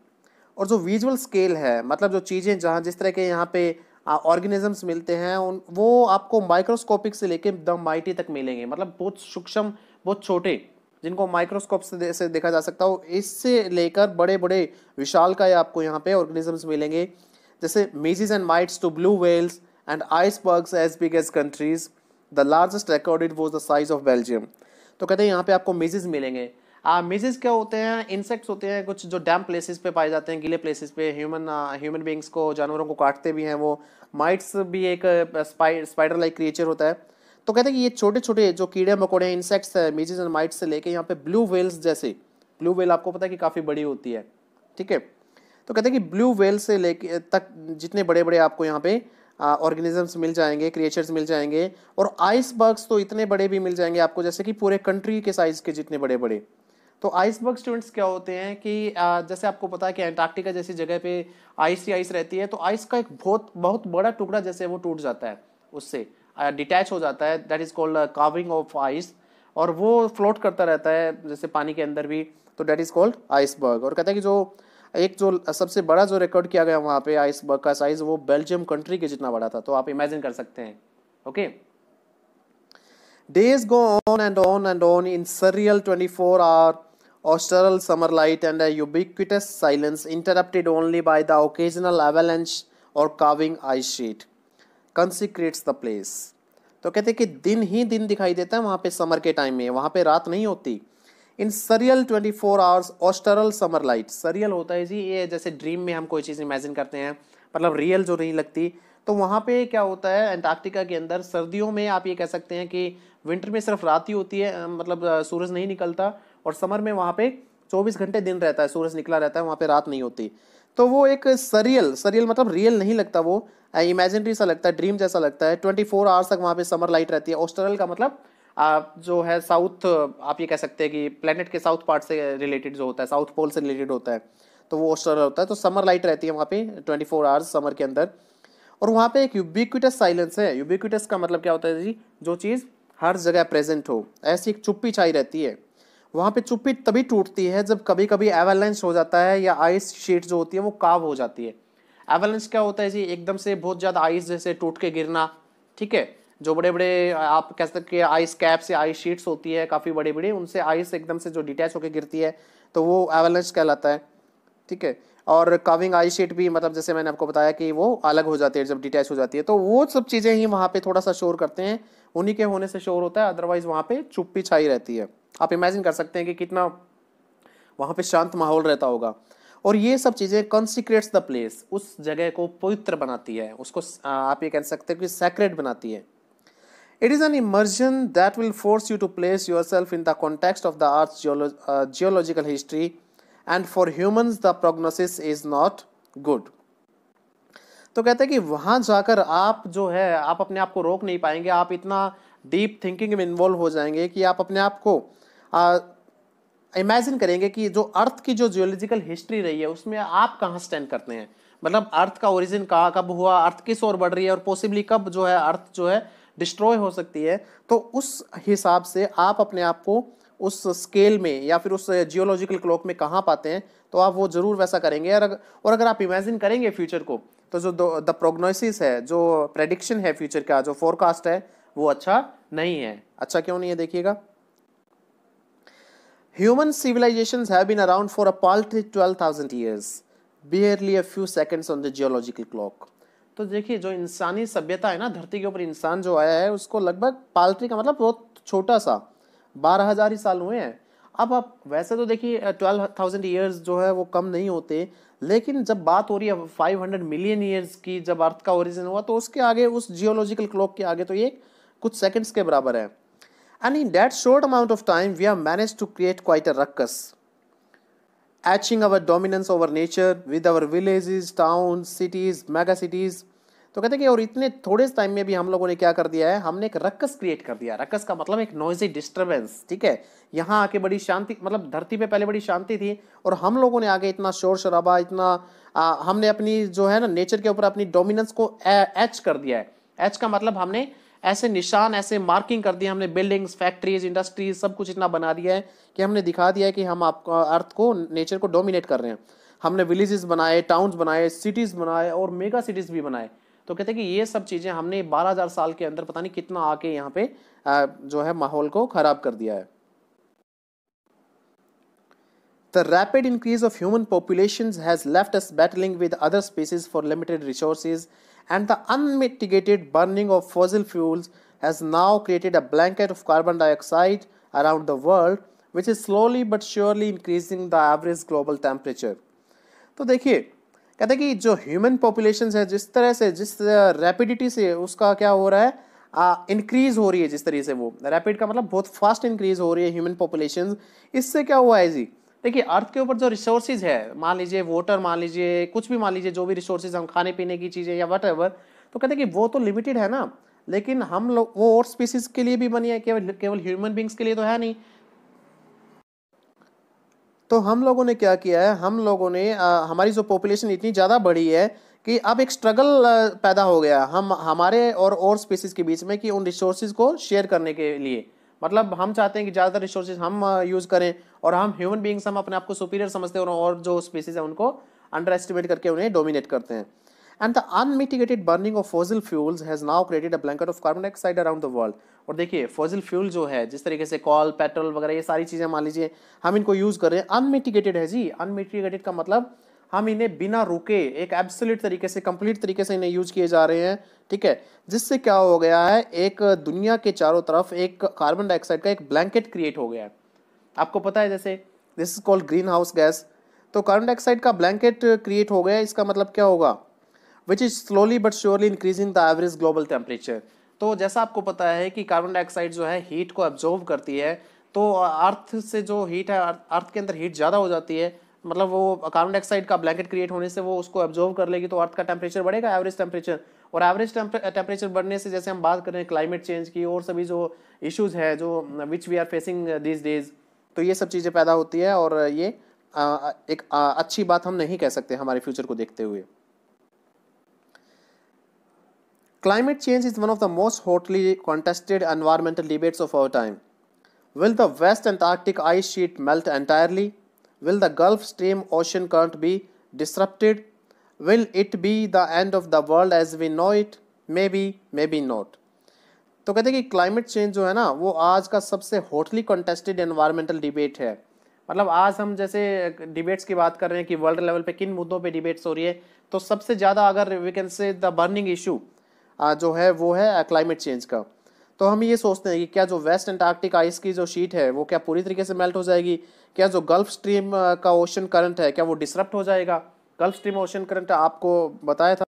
और जो विजुअल स्केल है मतलब जो चीज़ें जहाँ जिस तरह के यहाँ पे ऑर्गेनिजम्स मिलते हैं उन वो आपको माइक्रोस्कोपिक से लेके द माइटी तक मिलेंगे मतलब बहुत सूक्ष्म बहुत छोटे जिनको माइक्रोस्कोप से, दे, से देखा जा सकता हो इससे लेकर बड़े बड़े विशाल का आपको यहाँ पे ऑर्गेनिजम्स मिलेंगे जैसे midges and mites to blue whales and icebergs as big as countries the largest recorded was the size of Belgium तो कहते हैं यहाँ पे आपको मेजेज मिलेंगे मेजेज क्या होते हैं इंसेक्ट्स होते हैं कुछ जो डैम प्लेसेस पे पाए जाते हैं गीले प्लेसेस पे ह्यूमन ह्यूमन बींग्स को जानवरों को काटते भी हैं वो माइट्स भी एक स्पाइडर लाइक क्रिएचर होता है तो कहते हैं कि ये छोटे छोटे जो कीड़े मकोड़े हैं इंसेक्ट्स हैं मेजेज एंड माइट्स से लेके यहाँ पे ब्लू वेल्स जैसे ब्लू वेल आपको पता है कि काफ़ी बड़ी होती है ठीक है तो कहते हैं कि ब्लू वेल से ले तक जितने बड़े बड़े आपको यहाँ पे ऑर्गेनिजम्स मिल जाएंगे क्रिएचर्स मिल जाएंगे और आइसबर्ग्स तो इतने बड़े भी मिल जाएंगे आपको जैसे कि पूरे कंट्री के साइज के जितने बड़े बड़े तो आइसबर्ग स्टूडेंट्स क्या होते हैं कि जैसे आपको पता है कि एंटार्क्टिका जैसी जगह पे आइस ही आइस रहती है तो आइस का एक बहुत बहुत बड़ा टुकड़ा जैसे वो टूट जाता है उससे डिटैच हो जाता है that is called calving of ice और वो फ्लोट करता रहता है जैसे पानी के अंदर भी तो डैट इज़ कॉल्ड आइसबर्ग और कहते हैं कि जो एक जो सबसे बड़ा जो रिकॉर्ड किया गया वहाँ पे आइसबर्ग का साइज वो बेल्जियम कंट्री के जितना बड़ा था तो आप इमेजिन कर सकते हैं okay days go on and on and on in surreal twenty four hour austral summer light and ubiquitous silence interrupted only by the occasional avalanche or calving ice sheet consecrates the place तो कहते हैं कि दिन ही दिन दिखाई देता है वहाँ पे समर के टाइम में वहाँ पे रात नहीं होती in surreal 24 hours austral summer light surreal होता है जी ये जैसे ड्रीम में हम कोई चीज़ इमेजिन करते हैं मतलब रियल जो नहीं लगती तो वहाँ पे क्या होता है एंटार्क्टिका के अंदर सर्दियों में आप ये कह सकते हैं कि विंटर में सिर्फ रात ही होती है मतलब सूरज नहीं निकलता और समर में वहाँ पे 24 घंटे दिन रहता है सूरज निकला रहता है वहाँ पे रात नहीं होती तो वो एक सरियल सरियल मतलब रियल नहीं लगता वो इमेजिनरी सा लगता है ड्रीम जैसा लगता है ट्वेंटी फोर आवर्स तक वहाँ पे समर लाइट रहती है ऑस्टरल का मतलब आप जो है साउथ आप ये कह सकते हैं कि प्लेनेट के साउथ पार्ट से रिलेटेड जो होता है साउथ पोल से रिलेटेड होता है तो वो ऑस्ट्रेलिया होता है तो समर लाइट रहती है वहाँ पे 24 फोर आवर्स समर के अंदर और वहाँ पे एक यूबिक्विटस साइलेंस है यूबिक्विटस का मतलब क्या होता है जी जो चीज़ हर जगह प्रेजेंट हो ऐसी एक चुप्पी छाई रहती है वहाँ पे चुप्पी तभी टूटती है जब कभी कभी एवेलेंस हो जाता है या आइस शीट जो होती है वो काव हो जाती है एवेलेंस क्या होता है जी एकदम से बहुत ज़्यादा आइस जैसे टूट के गिरना ठीक है जो बड़े बड़े आप कह सकते हैं आइस कैप्स या आइस शीट्स होती है काफ़ी बड़ी बड़ी उनसे आइस एकदम से जो डिटैच होकर गिरती है तो वो एवलेंस कहलाता है ठीक है और कविंग आई शीट भी मतलब जैसे मैंने आपको बताया कि वो अलग हो जाती है जब डिटैच हो जाती है तो वो सब चीज़ें ही वहाँ पे थोड़ा सा शोर करते हैं उन्हीं के होने से शोर होता है अदरवाइज़ वहाँ पे चुप्पी छाई रहती है आप इमेजिन कर सकते हैं कि कितना वहाँ पे शांत माहौल रहता होगा और ये सब चीज़ें कॉन्सिक्रेट्स द प्लेस उस जगह को पवित्र बनाती है उसको आप ये कह सकते हैं कि सेक्रेट बनाती है It is an immersion that will force you to place yourself in the context of the Earth's geolo uh, geological history, and for humans, the prognosis is not good. तो कहते हैं कि वहाँ जाकर आप जो है आप अपने आप को रोक नहीं पाएंगे आप इतना डीप थिंकिंग में इन्वॉल्व हो जाएंगे कि आप अपने आप को इमेजिन करेंगे कि जो अर्थ की जो जियोलॉजिकल हिस्ट्री रही है उसमें आप कहाँ स्टैंड करते हैं मतलब अर्थ का ओरिजिन कहाँ कब हुआ अर्थ किस ओर बढ़ रही है और पॉसिबली कब जो है अर्थ जो है डिस्ट्रॉय हो सकती है तो उस हिसाब से आप अपने आप को उस स्केल में या फिर उस जियोलॉजिकल क्लॉक में कहाँ पाते हैं तो आप वो ज़रूर वैसा करेंगे और अगर और अगर आप इमेजिन करेंगे फ्यूचर को तो जो द प्रोग्नोसिस है जो प्रेडिक्शन है फ्यूचर का जो फोरकास्ट है वो अच्छा नहीं है अच्छा क्यों नहीं है देखिएगा civilization have been around for a a twelve thousand years barely a few seconds on the geological clock तो देखिए जो इंसानी सभ्यता है ना धरती के ऊपर इंसान जो आया है उसको लगभग पालतरी का मतलब बहुत छोटा सा बारह हज़ार ही साल हुए हैं अब आप वैसे तो देखिए ट्वेल्व थाउजेंड ईयर्स जो है वो कम नहीं होते लेकिन जब बात हो रही है फाइव हंड्रेड मिलियन ईयर्स की जब अर्थ का ओरिजिन हुआ तो उसके आगे उस जियोलॉजिकल क्लॉक के आगे तो ये कुछ सेकंड्स के बराबर है and in that short amount of time we have manage to create quite a ruckus etching our dominance over nature with our villages town cities mega cities तो कहते हैं कि और इतने थोड़े टाइम में भी हम लोगों ने क्या कर दिया है हमने एक रक्कस क्रिएट कर दिया रक्कस का मतलब एक नॉइजी डिस्टरबेंस ठीक है यहाँ आके बड़ी शांति मतलब धरती पे पहले बड़ी शांति थी और हम लोगों ने आगे इतना शोर शराबा इतना आ, हमने अपनी जो है ना नेचर के ऊपर अपनी डोमिनेंस को एच कर दिया है एच का मतलब हमने ऐसे निशान ऐसे मार्किंग कर दिए हमने बिल्डिंग्स फैक्ट्रीज इंडस्ट्रीज सब कुछ इतना बना दिया है कि हमने दिखा दिया है कि हम आपको अर्थ को नेचर को डोमिनेट कर रहे हैं हमने विलेजेस बनाए टाउन्स बनाए सिटीज़ बनाए और मेगा सिटीज़ भी बनाए तो कहते हैं कि ये सब चीज़ें हमने 12000 साल के अंदर पता नहीं कितना आके यहाँ पे जो है माहौल को ख़राब कर दिया है the rapid increase of human population has left us battling with other species for limited resources and the unmitigated burning of fossil fuels has now created a blanket of carbon dioxide around the world which is slowly but surely increasing the average global temperature तो देखिए कहते हैं कि जो human population है जिस तरह से जिस रैपिडिटी से उसका क्या हो रहा है इंक्रीज uh, हो रही है जिस तरीके से वो रैपिड का मतलब बहुत फास्ट इंक्रीज हो रही है ह्यूमन पॉपुलेशन इससे क्या हुआ है जी देखिए अर्थ के ऊपर जो रिसोर्सेज है मान लीजिए वाटर मान लीजिए कुछ भी मान लीजिए जो भी रिसोर्सेज हम खाने पीने की चीज़ें या वट तो कहते हैं कि वो तो लिमिटेड है ना लेकिन हम लोग वो और स्पीसीज के लिए भी बनी है केवल केवल ह्यूमन बींग्स के लिए तो है नहीं तो हम लोगों ने क्या किया है हम लोगों ने आ, हमारी जो पॉपुलेशन इतनी ज़्यादा बढ़ी है कि अब एक स्ट्रगल पैदा हो गया हम हमारे और और स्पीसीज के बीच में कि उन रिसोर्सेज को शेयर करने के लिए मतलब हम चाहते हैं कि ज़्यादातर रिसोर्सेज हम यूज़ uh, करें और हम ह्यूमन बींग्स हम अपने आप को सुपीरियर समझते हैं और जो स्पीसीज हैं उनको अंडर एस्टिमेट करके उन्हें डोमिनेट करते हैं and the unmitigated burning of fossil fuels has now created a blanket of carbon dioxide around the world और देखिए फोजिल फ्यूल जो है जिस तरीके से कॉल पेट्रोल वगैरह ये सारी चीज़ें मान लीजिए हम इनको यूज़ कर रहे हैं अनमिटिगेटेड है जी अनमिटिगेटेड का मतलब हम इन्हें बिना रुके एक एब्सोल्यूट तरीके से कंप्लीट तरीके से इन्हें यूज किए जा रहे हैं ठीक है जिससे क्या हो गया है एक दुनिया के चारों तरफ एक कार्बन डाइऑक्साइड का एक ब्लैंकेट क्रिएट हो गया है आपको पता है जैसे this is called greenhouse gas तो कार्बन डाइऑक्साइड का ब्लैंकेट क्रिएट हो गया इसका मतलब क्या होगा which is slowly but surely increasing the average global temperature तो जैसा आपको पता है कि कार्बन डाइऑक्साइड जो है हीट को एब्जॉर्व करती है तो अर्थ से जो हीट है अर्थ के अंदर हीट ज़्यादा हो जाती है मतलब वो कार्बन डाइऑक्साइड का ब्लैंकेट क्रिएट होने से वो उसको एब्जॉर्व कर लेगी तो अर्थ का टेम्परेचर बढ़ेगा एवरेज टेम्परेचर और एवरेज टेम्परेचर बढ़ने से जैसे हम बात कर रहे हैं क्लाइमेट चेंज की और सभी जो इश्यूज है जो which we are facing this days तो ये सब चीज़ें पैदा होती है और ये आ, एक आ, अच्छी बात हम नहीं कह सकते हमारे फ्यूचर को देखते हुए climate change is one of the most hotly contested environmental debates of our time will the west Antarctic ice sheet melt entirely Will the Gulf Stream ocean current be disrupted? Will it be the end of the world as we know it? Maybe, maybe not. तो कहते हैं कि climate change जो है ना वो आज का सबसे हॉटली कंटेस्टेड एनवायरमेंटल डिबेट है मतलब आज हम जैसे डिबेट्स की बात कर रहे हैं कि वर्ल्ड लेवल पे किन मुद्दों पे डिबेट्स हो रही है तो सबसे ज़्यादा अगर we can say the burning issue जो है वो है क्लाइमेट चेंज का तो हम ये सोचते हैं कि क्या जो वेस्ट अंटार्कटिक आइस की जो शीट है वो क्या पूरी तरीके से मेल्ट हो जाएगी क्या जो गल्फ स्ट्रीम का ओशन करंट है क्या वो डिसरप्ट हो जाएगा गल्फ स्ट्रीम ओशन करंट आपको बताया था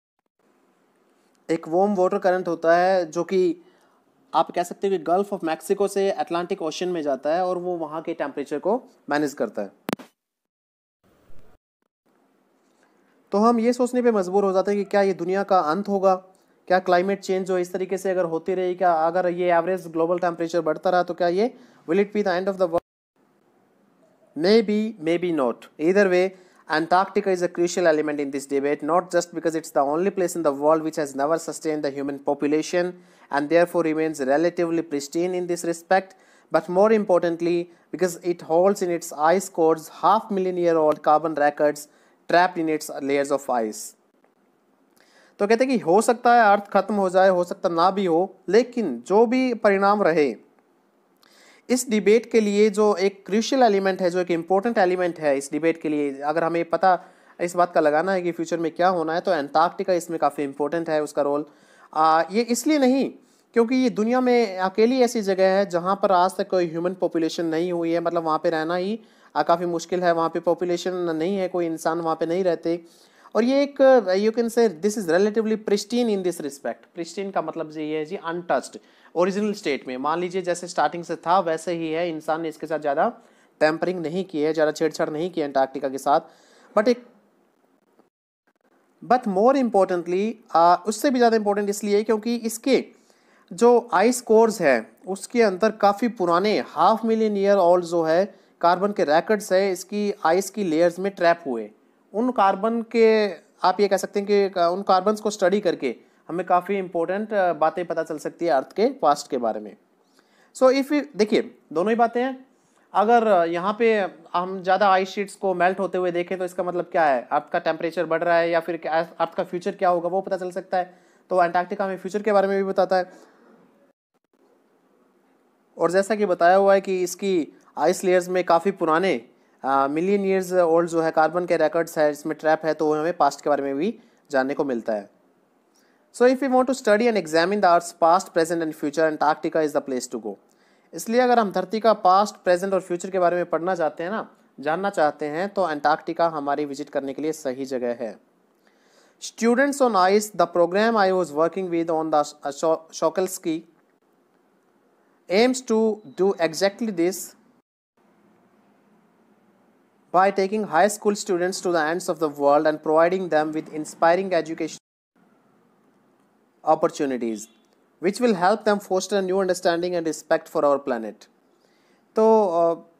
एक वोम वाटर करंट होता है जो कि आप कह सकते हो कि गल्फ ऑफ मैक्सिको से अटलांटिक ओशन में जाता है और वो वहाँ के टेम्परेचर को मैनेज करता है तो हम ये सोचने पे मजबूर हो जाते हैं कि क्या ये दुनिया का अंत होगा क्या क्लाइमेट चेंज जो इस तरीके से अगर होती रही क्या अगर ये एवरेज ग्लोबल टेम्परेचर बढ़ता रहा तो क्या ये will it be the end of the world maybe maybe not Antarctica is a crucial element in this debate, not just because it's the only place in the world which has never sustained the human population and therefore remains relatively pristine in this respect, but more importantly, because it holds in its ice cores half million year old carbon records trapped in its layers of ice. तो कहते हैं कि हो सकता है अर्थ खत्म हो जाए हो सकता ना भी हो लेकिन जो भी परिणाम रहे इस डिबेट के लिए जो एक क्रिशियल एलिमेंट है जो एक इम्पोर्टेंट एलिमेंट है इस डिबेट के लिए अगर हमें पता इस बात का लगाना है कि फ्यूचर में क्या होना है तो एंटार्क्टिका इसमें काफ़ी इम्पोर्टेंट है उसका रोल आ, ये इसलिए नहीं क्योंकि ये दुनिया में अकेली ऐसी जगह है जहाँ पर आज तक कोई ह्यूमन पॉपुलेशन नहीं हुई है मतलब वहाँ पर रहना ही काफ़ी मुश्किल है वहाँ पर पॉपुलेशन नहीं है कोई इंसान वहाँ पर नहीं रहते और ये एक you can say this is relatively pristine in this respect pristine का मतलब ये है जी अनटस्ट ओरिजिनल स्टेट में मान लीजिए जैसे स्टार्टिंग से था वैसे ही है इंसान ने इसके साथ ज़्यादा टेम्परिंग नहीं की है ज़्यादा छेड़छाड़ नहीं की है अंटार्क्टिका के साथ बट एक बट मोर इम्पोर्टेंटली उससे भी ज़्यादा इम्पोर्टेंट इसलिए क्योंकि इसके जो आइस कोर्स है उसके अंदर काफ़ी पुराने हाफ मिलियन ईयर ऑल्ड जो है कार्बन के रैकेट्स है इसकी आइस की लेयर्स में ट्रैप हुए उन कार्बन के आप ये कह सकते हैं कि उन कार्बन को स्टडी करके हमें काफ़ी इंपॉर्टेंट बातें पता चल सकती है अर्थ के पास्ट के बारे में सो इफ़ देखिए दोनों ही बातें हैं अगर यहाँ पे हम ज़्यादा आइस शीट्स को मेल्ट होते हुए देखें तो इसका मतलब क्या है अर्थ का टेम्परेचर बढ़ रहा है या फिर अर्थ का फ्यूचर क्या होगा वो पता चल सकता है तो अंटार्कटिका हमें फ्यूचर के बारे में भी बताता है और जैसा कि बताया हुआ है कि इसकी आइस लेयर्स में काफ़ी पुराने मिलियन ईयर्स ओल्ड जो है कार्बन के रिकॉर्ड्स है इसमें ट्रैप है तो वो हमें पास्ट के बारे में भी जानने को मिलता है so if you want to study and examine the earth past present and future Antarctica is the place to go इसलिए अगर हम धरती का पास्ट प्रेजेंट और फ्यूचर के बारे में पढ़ना चाहते हैं ना जानना चाहते हैं तो अंटार्कटिका हमारी विजिट करने के लिए सही जगह है students on ice the programme I was working with on the Shokalskiy aims to do exactly this by taking high school students to the ends of the world and providing them with inspiring education opportunities which will help them foster a new understanding and respect for our planet तो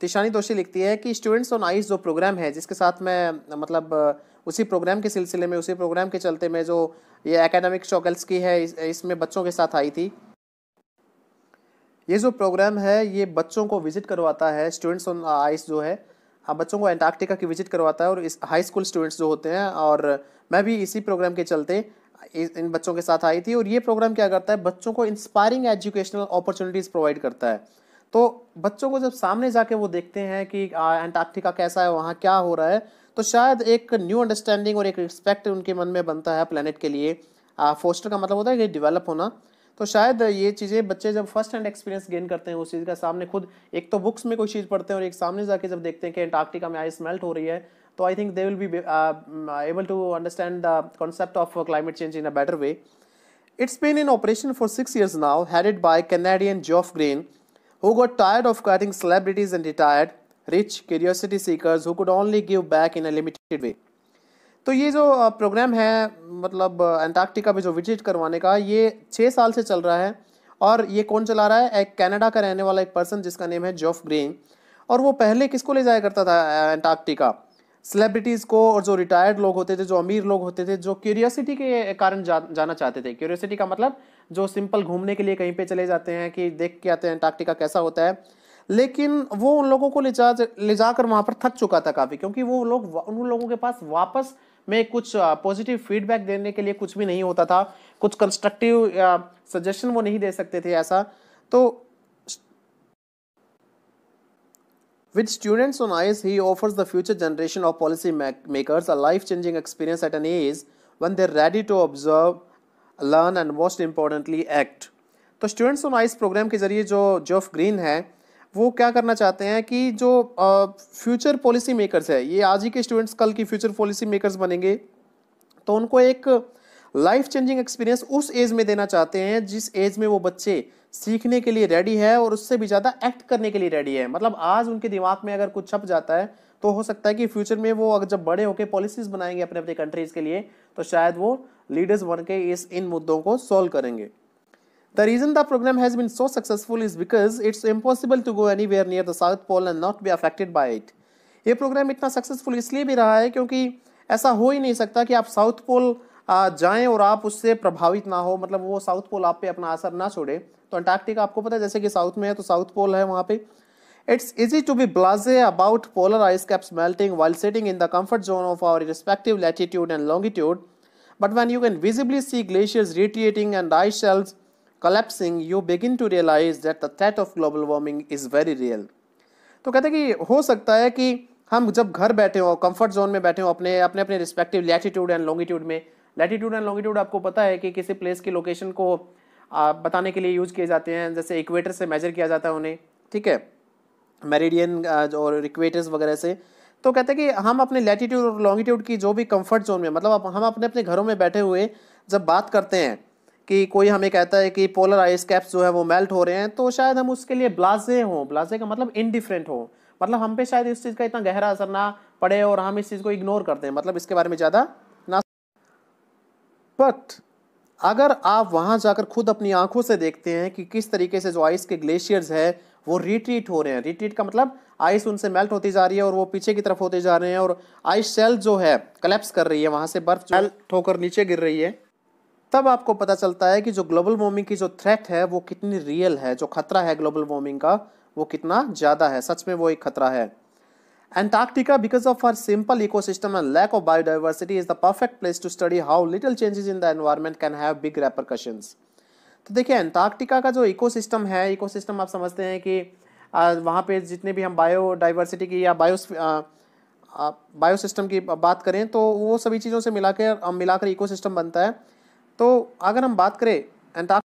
तिशानी दोषी लिखती है कि students on ice जो programme है जिसके साथ मैं मतलब उसी प्रोग्राम के सिलसिले में उसी प्रोग्राम के चलते में जो ये एकेडमिक शॉकल्स की है इसमें इस बच्चों के साथ आई थी ये जो प्रोग्राम है ये बच्चों को विजिट करवाता है स्टूडेंट्स ऑन आइस जो है हाँ बच्चों को एंटार्क्टिका की विजिट करवाता है और इस हाई स्कूल स्टूडेंट्स जो होते हैं और मैं भी इसी प्रोग्राम के चलते इन बच्चों के साथ आई थी और ये प्रोग्राम क्या करता है बच्चों को इंस्पायरिंग एजुकेशनल अपॉर्चुनिटीज़ प्रोवाइड करता है तो बच्चों को जब सामने जाके वो देखते हैं कि एंटार्क्टिका कैसा है वहाँ क्या हो रहा है तो शायद एक न्यू अंडरस्टैंडिंग और एक रिस्पेक्ट उनके मन में बनता है प्लानट के लिए फोस्टर का मतलब होता है कि डिवेलप होना तो शायद ये चीज़ें बच्चे जब फर्स्ट हैंड एक्सपीरियंस गेन करते हैं उस चीज़ का सामने खुद एक तो बुक्स में कोई चीज़ पढ़ते हैं और एक सामने जाके जब देखते हैं कि एंटार्क्टिका में आइस मेल्ट हो रही है तो I think they will be able to understand the concept of climate change in a better way it's been in operation for six years now headed by Canadian Geoff Green who got tired of carting celebrities and retired rich curiosity seekers who could only give back in a limited way तो ये जो programme है मतलब Antarctica में जो visit करवाने का ये छः साल से चल रहा है और ये कौन चला रहा है एक कनाडा का रहने वाला एक पर्सन जिसका नेम है जॉफ ग्रीन और वो पहले किसको ले जाया करता था अंटार्कटिका सेलिब्रिटीज़ को और जो रिटायर्ड लोग होते थे जो अमीर लोग होते थे जो क्यूरियोसिटी के कारण जा, जाना चाहते थे क्यूरियोसिटी का मतलब जो सिंपल घूमने के लिए कहीं पे चले जाते हैं कि देख के आते हैं अंटार्कटिका कैसा होता है लेकिन वो उन लोगों को ले जा ले जाकर वहाँ पर थक चुका था काफ़ी क्योंकि वो लोग उन लोगों के पास वापस में कुछ पॉजिटिव फीडबैक देने के लिए कुछ भी नहीं होता था कुछ कंस्ट्रक्टिव सजेशन वो नहीं दे सकते थे ऐसा तो with students on ice he offers the future generation of policy makers a life changing experience at an age when they're ready to observe learn and most importantly act तो students on ice programme के जरिए जो Geoff green है वो क्या करना चाहते हैं कि जो फ्यूचर पॉलिसी मेकर्स है ये आज ही के स्टूडेंट्स कल की फ्यूचर पॉलिसी मेकर्स बनेंगे तो उनको एक लाइफ चेंजिंग एक्सपीरियंस उस एज में देना चाहते हैं जिस एज में वो बच्चे सीखने के लिए रेडी है और उससे भी ज़्यादा एक्ट करने के लिए रेडी है मतलब आज उनके दिमाग में अगर कुछ छप जाता है तो हो सकता है कि फ्यूचर में वो अगर जब बड़े होकर पॉलिसीज़ बनाएंगे अपने अपने कंट्रीज़ के लिए तो शायद वो लीडर्स बन के इस इन मुद्दों को सॉल्व करेंगे The reason the program has been so successful is because it's impossible to go anywhere near the South Pole and not be affected by it. ये प्रोग्राम इतना सक्सेसफुल इसलिए भी रहा है क्योंकि ऐसा हो ही नहीं सकता कि आप साउथ पोल जाएं और आप उससे प्रभावित ना हो मतलब वो साउथ पोल आप पे अपना असर ना छोड़े तो अंटार्कटिका आपको पता है जैसे कि साउथ में है तो साउथ पोल है वहाँ पे It's easy to be blasé about polar ice caps melting while sitting in the comfort zone of our respective latitude and longitude, but when you can visibly see glaciers retreating and ice shelves collapsing you begin to realise that the threat of global warming is very real तो कहते हैं कि हो सकता है कि हम जब घर बैठे हो कंफर्ट जोन में बैठे हों अपने अपने अपने रिस्पेक्टिव लैटीट्यूड एंड लॉन्गिट्यूड में लैटीट्यूड एंड लॉन्गिट्यूड आपको पता है कि किसी प्लेस की लोकेशन को बताने के लिए यूज़ किए जाते हैं जैसे इक्वेटर से मेजर किया जाता है उन्हें ठीक है मेरिडियन और इक्वेटर्स वगैरह से तो कहते हैं कि हम अपने लेटीट्यूड और लॉन्गिट्यूड की जो भी कंफर्ट जोन में मतलब हम अपने अपने घरों में बैठे हुए जब बात करते हैं कि कोई हमें कहता है कि पोलर आइस कैप्स जो है वो मेल्ट हो रहे हैं तो शायद हम उसके लिए ब्लाजे हों ब्लाजे का मतलब इनडिफरेंट हो मतलब हम पे शायद इस चीज़ का इतना गहरा असर ना पड़े और हम इस चीज़ को इग्नोर कर दें मतलब इसके बारे में ज़्यादा ना बट अगर आप वहाँ जाकर खुद अपनी आंखों से देखते हैं कि किस तरीके से जो आइस के ग्लेशियर्स है वो रिट्रीट हो रहे हैं रिट्रीट का मतलब आइस उनसे मेल्ट होती जा रही है और वो पीछे की तरफ होते जा रहे हैं और आइस सेल जो है कलेप्स कर रही है वहाँ से बर्फ मेल्ट होकर नीचे गिर रही है तब आपको पता चलता है कि जो ग्लोबल वार्मिंग की जो थ्रेट है वो कितनी रियल है जो खतरा है ग्लोबल वार्मिंग का वो कितना ज़्यादा है सच में वो एक खतरा है because of of simple ecosystem and lack of biodiversity is the perfect place to study how little changes in the environment can have big repercussion तो देखिए एंटार्क्टिका का जो इकोसिस्टम है इकोसिस्टम आप समझते हैं कि आ, वहाँ पे जितने भी हम बायोडाइवर्सिटी की या बायो बायोसिस्टम की बात करें तो वो सभी चीज़ों से मिलाकर मिलाकर इकोसिस्टम बनता है तो अगर हम बात करें एंटार्क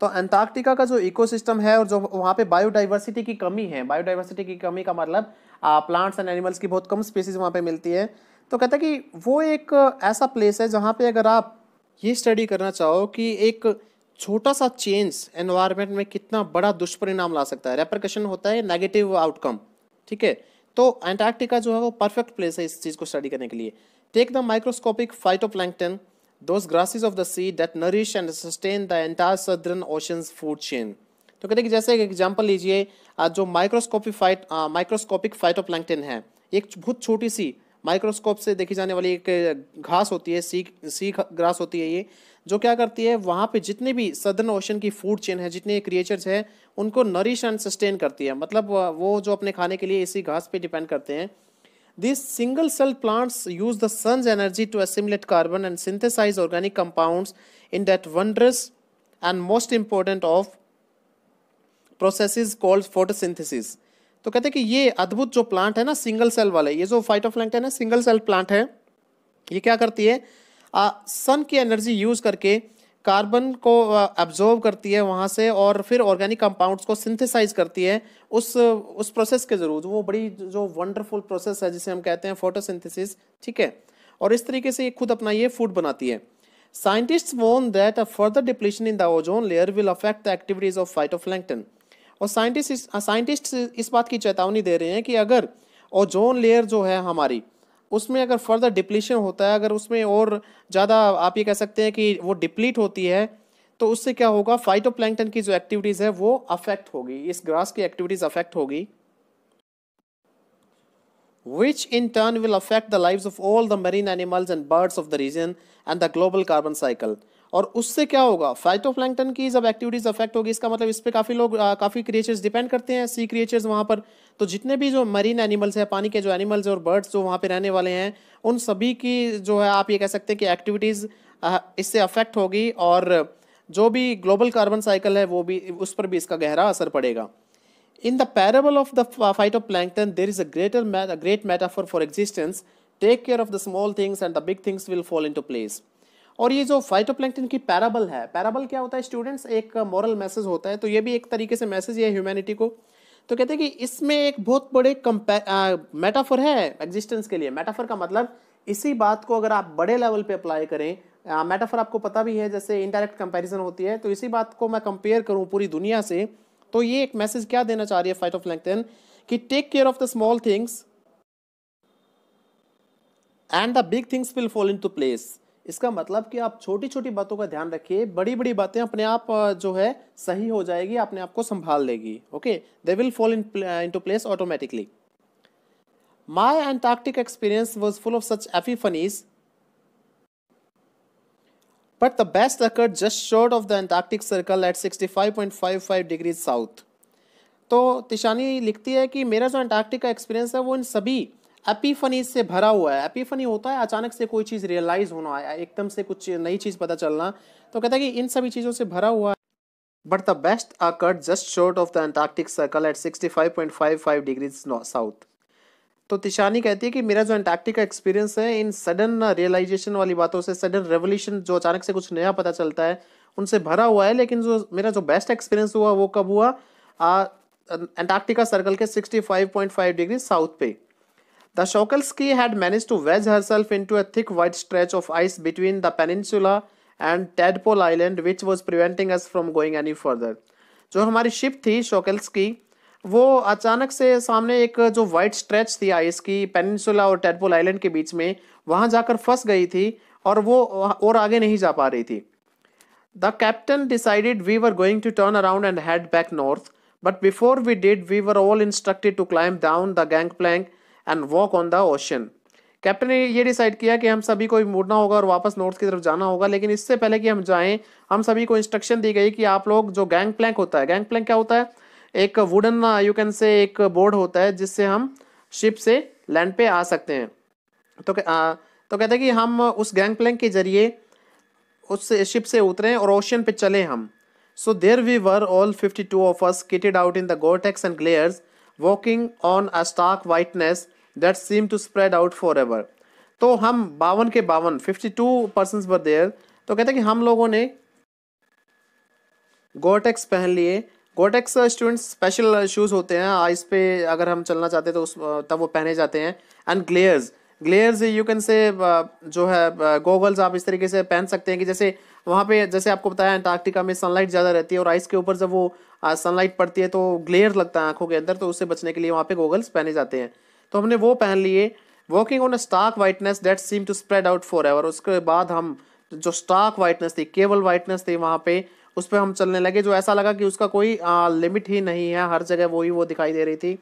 तो एंटार्क्टिका का जो इकोसिस्टम है और जो वहाँ पे बायोडाइवर्सिटी की कमी है बायोडाइवर्सिटी की कमी का मतलब प्लांट्स एंड एनिमल्स की बहुत कम स्पीसीज वहाँ पे मिलती है तो कहता है कि वो एक ऐसा प्लेस है जहाँ पे अगर आप ये स्टडी करना चाहो कि एक छोटा सा चेंज एनवायरमेंट में कितना बड़ा दुष्परिणाम ला सकता है रेपरकशन होता है नेगेटिव आउटकम ठीक है तो एंटार्क्टिका जो है वो परफेक्ट प्लेस है इस चीज़ को स्टडी करने के लिए take the microscopic phytoplankton those grasses of the sea that nourish and sustain the entire southern ocean's food chain तो कहते हैं कि जैसे एक एग्जाम्पल लीजिए जो माइक्रोस्कोपिक फाइट माइक्रोस्कोपिक फाइटोप्लैंकटन है एक बहुत छोटी सी माइक्रोस्कोप से देखी जाने वाली एक घास होती है सी सी ग्रास होती है ये जो क्या करती है वहाँ पे जितने भी सदर्न ओशन की फूड चेन है जितने क्रिएचर्स हैं उनको नरिश एंड सस्टेन करती है मतलब वो जो अपने खाने के लिए इसी घास पे डिपेंड करते हैं These single cell plants use the sun's energy to assimilate carbon and synthesize organic compounds in that wondrous and most important of processes called photosynthesis. तो कहते हैं कि ये अद्भुत जो प्लांट है ना सिंगल सेल वाले ये जो फाइटोफ्लैंकटन है सिंगल सेल प्लांट है ये क्या करती है सन की एनर्जी यूज करके कार्बन को एब्जॉर्व करती है वहाँ से और फिर ऑर्गेनिक कंपाउंड्स को सिंथेसाइज करती है उस उस प्रोसेस के ज़रूर वो बड़ी जो वंडरफुल प्रोसेस है जिसे हम कहते हैं फोटोसिंथेसिस ठीक है और इस तरीके से ये खुद अपना ये फूड बनाती है scientist warn that a further depletion in the ozone layer will affect the activities of phytoplankton और साइंटिस्ट साइंटिस्ट इस बात की चेतावनी दे रहे हैं कि अगर ओजोन लेयर जो है हमारी उसमें अगर फर्दर डिप्लीशन होता है अगर उसमें और ज़्यादा आप ये कह सकते हैं कि वो डिप्लीट होती है तो उससे क्या होगा फाइटोप्लैंकटन की जो एक्टिविटीज़ है वो अफेक्ट होगी इस ग्रास की एक्टिविटीज़ अफेक्ट होगी which in turn will affect the lives of all the marine animals and birds of the region and the global carbon cycle और उससे क्या होगा phytoplankton की जब activities affect होगी इसका मतलब इस पर काफ़ी लोग आ, काफ़ी क्रिएचर्स डिपेंड करते हैं सी क्रिएचर्स वहाँ पर तो जितने भी जो मरीन एनिमल्स हैं पानी के जो एनिमल्स और बर्ड्स जो वहाँ पे रहने वाले हैं उन सभी की जो है आप ये कह सकते हैं कि एक्टिविटीज़ इससे अफेक्ट होगी और जो भी ग्लोबल कार्बन साइकिल है वो भी उस पर भी इसका गहरा असर पड़ेगा in the parable of the phytoplankton there is a greater great metaphor for existence take care of the small things and the big things will fall into place और ये जो फाइटोप्लैंकटन की parable है parable क्या होता है students एक moral message होता है तो ये भी एक तरीके से मैसेज है ह्यूमैनिटी को तो कहते हैं कि इसमें एक बहुत बड़े मेटाफर है एग्जिस्टेंस के लिए मेटाफर का मतलब इसी बात को अगर आप बड़े लेवल पे अप्लाई करें मेटाफर आपको पता भी है जैसे इनडायरेक्ट कंपैरिजन होती है तो इसी बात को मैं कंपेयर करूं पूरी दुनिया से तो ये एक मैसेज क्या देना चाह रही है फाइट ऑफ लैंगटन कि take care of the small things and the big things will fall into place इसका मतलब कि आप छोटी छोटी बातों का ध्यान रखिए बड़ी बड़ी बातें अपने आप जो है सही हो जाएगी अपने आप को संभाल लेगी okay they will fall in into place automatically my Antarctic experience was full of such epiphanies but the best occurred just short of the Antarctic circle at sixty five five point five degree south तो तिशानी लिखती है कि मेरा जो Antarctic का experience है वो इन सभी एपीफनी से भरा हुआ है एपीफनी होता है अचानक से कोई चीज़ रियलाइज़ होना आया एकदम से कुछ नई चीज़ पता चलना तो कहता है कि इन सभी चीज़ों से भरा हुआ है but the best occurred just short of the Antarctic circle at sixty five point five five degrees south तो तिशानी कहती है कि मेरा जो एंटार्क्टिक का एक्सपीरियंस है इन सडन रियलाइजेशन वाली बातों से सडन रेवोल्यूशन जो अचानक से कुछ नया पता चलता है उनसे भरा हुआ है लेकिन जो मेरा जो बेस्ट एक्सपीरियंस हुआ वो कब हुआ एंटार्क्टिका सर्कल के 65.5 डिग्री साउथ पे The Szokelski had managed to wedge herself into a thick white stretch of ice between the peninsula and Tadpole Island which was preventing us from going any further. जो हमारी ship थी शोकल्स की वो अचानक से सामने एक जो वाइट स्ट्रेच थी आइस की पेनिनसुला और टेडपोल आइलैंड के बीच में वहाँ जाकर फंस गई थी और वो और आगे नहीं जा पा रही थी the captain decided we were going to turn around and head back north but before we did we were all instructed to climb down the gangplank and walk on the ocean captain ने ये decide किया कि हम सभी को मुड़ना होगा और वापस नॉर्थ की तरफ जाना होगा लेकिन इससे पहले कि हम जाएं हम सभी को इंस्ट्रक्शन दी गई कि आप लोग जो गैंग प्लैंक होता है गैंग प्लैंक क्या होता है एक वुडन यू कैन से एक बोर्ड होता है जिससे हम शिप से लैंड पे आ सकते हैं तो आ, uh, तो कहते हैं कि हम उस गैंग प्लैंक के जरिए उस शिप से उतरें और ओशन पर चले हम so there we were all fifty two of us kitted out in the Gore-Tex and glares walking on a stark whiteness that seem to spread out forever तो हम बावन के बावन फिफ्टी टू पर्सन पर देर तो कहते हैं कि हम लोगों ने गोटेक्स पहन लिए गोटेक्स स्टूडेंट्स स्पेशल शूज़ होते हैं आइस पे अगर हम चलना चाहते हैं तो उस तब वो पहने जाते हैं and glares glares you can say जो है गोगल्स uh, आप इस तरीके से पहन सकते हैं कि जैसे वहाँ पे जैसे आपको बताया अंटार्कटिका में सनलाइट ज़्यादा रहती है और आइस के ऊपर जब वो सनलाइट uh, पड़ती है तो ग्लेयर लगता है आंखों के अंदर तो उससे बचने के लिए वहाँ पे गोगल्स पहने जाते हैं तो हमने वो पहन लिए walking on a stark whiteness that seem to spread out forever उसके बाद हम जो स्टार्क वाइटनेस थी केवल वाइटनेस थी वहाँ पे उस पर हम चलने लगे जो ऐसा लगा कि उसका कोई आ, लिमिट ही नहीं है हर जगह वो ही वो दिखाई दे रही थी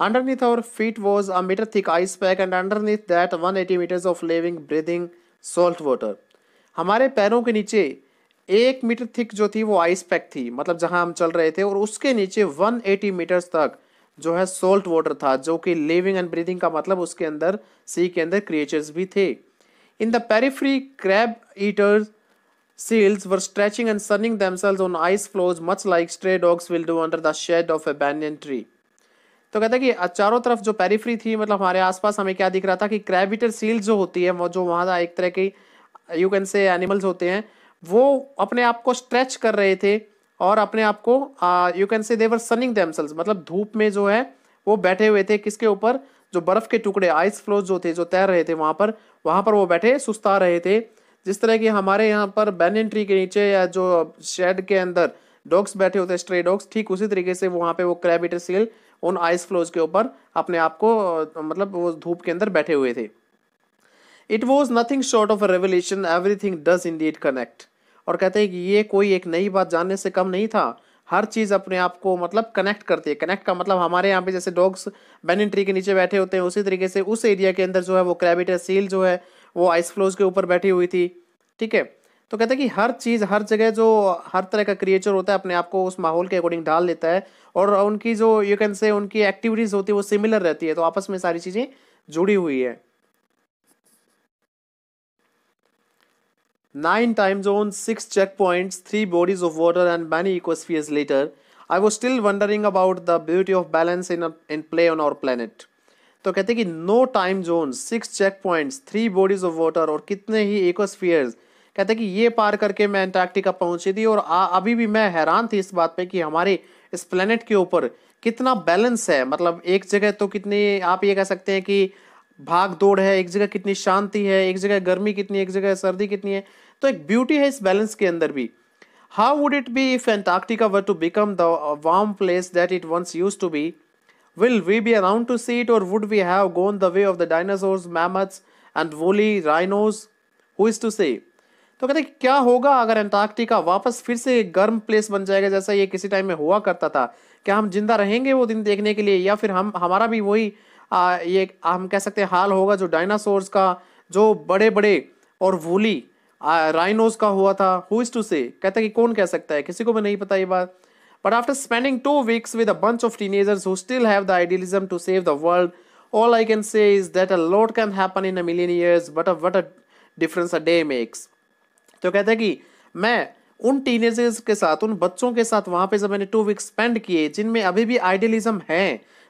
underneath underneath feet was a metre thick ice pack and underneath that one eighty meters of living breathing salt water हमारे पैरों के नीचे एक मीटर थिक जो थी वो आइस पैक थी मतलब जहां हम चल रहे थे और उसके नीचे वन एटी मीटर्स तक जो है सोल्ट वाटर था जो कि लिविंग एंड ब्रीदिंग का मतलब उसके अंदर सी के अंदर क्रिएचर्स भी थे in the periphery crabeater seals were stretching and sunning themselves on ice floes much like stray dogs will do under the shade of a banyan tree तो कहते हैं कि चारों तरफ जो पेरीफ्री थी मतलब हमारे आसपास हमें क्या दिख रहा था कि क्रैबिटर सील जो होती है वो जो वहाँ एक तरह की यू कैन से एनिमल्स होते हैं वो अपने आप को स्ट्रेच कर रहे थे और अपने आप को यू कैन से देवर सनिंग दैमसल्स मतलब धूप में जो है वो बैठे हुए थे किसके ऊपर जो बर्फ़ के टुकड़े आइस फ्लोज जो थे जो तैर रहे थे वहाँ पर वहाँ पर वो बैठे सुस्ता रहे थे जिस तरह की हमारे यहाँ पर बैन ट्री के नीचे या जो शेड के अंदर डॉग्स बैठे होते हैं स्ट्रे डॉग्स ठीक उसी तरीके से वहाँ पे वो क्रैबिटर सील उन आइस फ्लोज के ऊपर अपने आप को मतलब वो धूप के अंदर बैठे हुए थे it was nothing short of a revelation everything does indeed connect और कहते हैं कि ये कोई एक नई बात जानने से कम नहीं था हर चीज़ अपने आप को मतलब कनेक्ट करती है कनेक्ट का मतलब हमारे यहाँ पे जैसे डॉग्स बैनिन ट्री के नीचे बैठे होते हैं उसी तरीके से उस एरिया के अंदर जो है वो क्रैबिट सील जो है वो आइस फ्लोज के ऊपर बैठी हुई थी ठीक है तो कहते हैं कि हर चीज़ हर जगह जो हर तरह का क्रिएचर होता है अपने आप को उस माहौल के अकॉर्डिंग डाल लेता है और उनकी जो यू कैन से उनकी एक्टिविटीज़ होती है वो सिमिलर रहती है तो आपस में सारी चीज़ें जुड़ी हुई है Nine time zones, six checkpoints, three bodies of water, and many ecospheres later, I was still wondering about the beauty of balance in in play on our planet तो कहते हैं कि no time zone six check checkpoints three bodies of water और कितने ही इकोस्फियर्स कहते हैं कि ये पार करके मैं एंटार्क्टिका पहुंची थी और आ, अभी भी मैं हैरान थी इस बात पे कि हमारे इस प्लानट के ऊपर कितना बैलेंस है मतलब एक जगह तो कितने आप ये कह सकते हैं कि भाग दौड़ है एक जगह कितनी शांति है एक जगह गर्मी कितनी एक जगह सर्दी कितनी है तो एक ब्यूटी है इस बैलेंस के अंदर भी how would it be if Antarctica were to become the warm place that it once used to be will we be around to see it और would we have gone the way of the dinosaurs mammoths and woolly rhinos who is to say तो कहते हैं क्या होगा अगर Antarctica वापस फिर से गर्म प्लेस बन जाएगा जैसा ये किसी टाइम में हुआ करता था क्या हम जिंदा रहेंगे वो दिन देखने के लिए या फिर हम हमारा भी वही ये हम कह सकते हैं हाल होगा जो डायनासोर्स का जो बड़े बड़े और वूली राइनोज का हुआ था हु इज टू से कहते कि कौन कह सकता है किसी को भी नहीं पता ये बात but after spending two weeks with a bunch of teenagers who still have the idealism to save the world all I can say is that a lot can happen in a million years but a what a difference a day makes तो कहते कि मैं उन teenagers के साथ उन बच्चों के साथ वहाँ पे जब मैंने टू वीक्स स्पेंड किए जिनमें अभी भी आइडियलिज्म है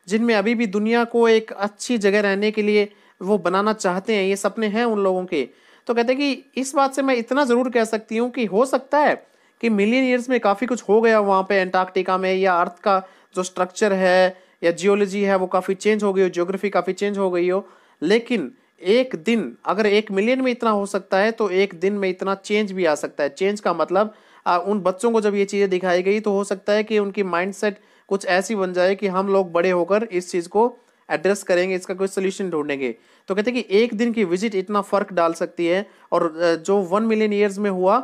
जिनमें अभी भी दुनिया को एक अच्छी जगह रहने के लिए वो बनाना चाहते हैं ये सपने हैं उन लोगों के तो कहते हैं कि इस बात से मैं इतना ज़रूर कह सकती हूँ कि हो सकता है कि मिलियन ईयर्स में काफ़ी कुछ हो गया वहाँ पे एंटार्क्टिका में या अर्थ का जो स्ट्रक्चर है या जियोलॉजी है वो काफ़ी चेंज हो गई हो जियोग्राफी काफ़ी चेंज हो गई हो लेकिन एक दिन अगर एक मिलियन में इतना हो सकता है तो एक दिन में इतना चेंज भी आ सकता है चेंज का मतलब आ, उन बच्चों को जब ये चीज़ें दिखाई गई तो हो सकता है कि उनकी माइंडसेट कुछ ऐसी बन जाए कि हम लोग बड़े होकर इस चीज़ को एड्रेस करेंगे इसका कोई सोल्यूशन ढूंढेंगे तो कहते हैं कि एक दिन की विजिट इतना फ़र्क डाल सकती है और जो वन मिलियन ईयर्स में हुआ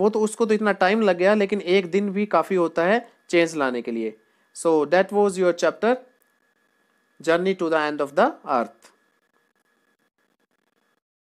वो तो उसको तो इतना टाइम लग गया लेकिन एक दिन भी काफ़ी होता है चेंज लाने के लिए so that was your chapter journey to the end of the earth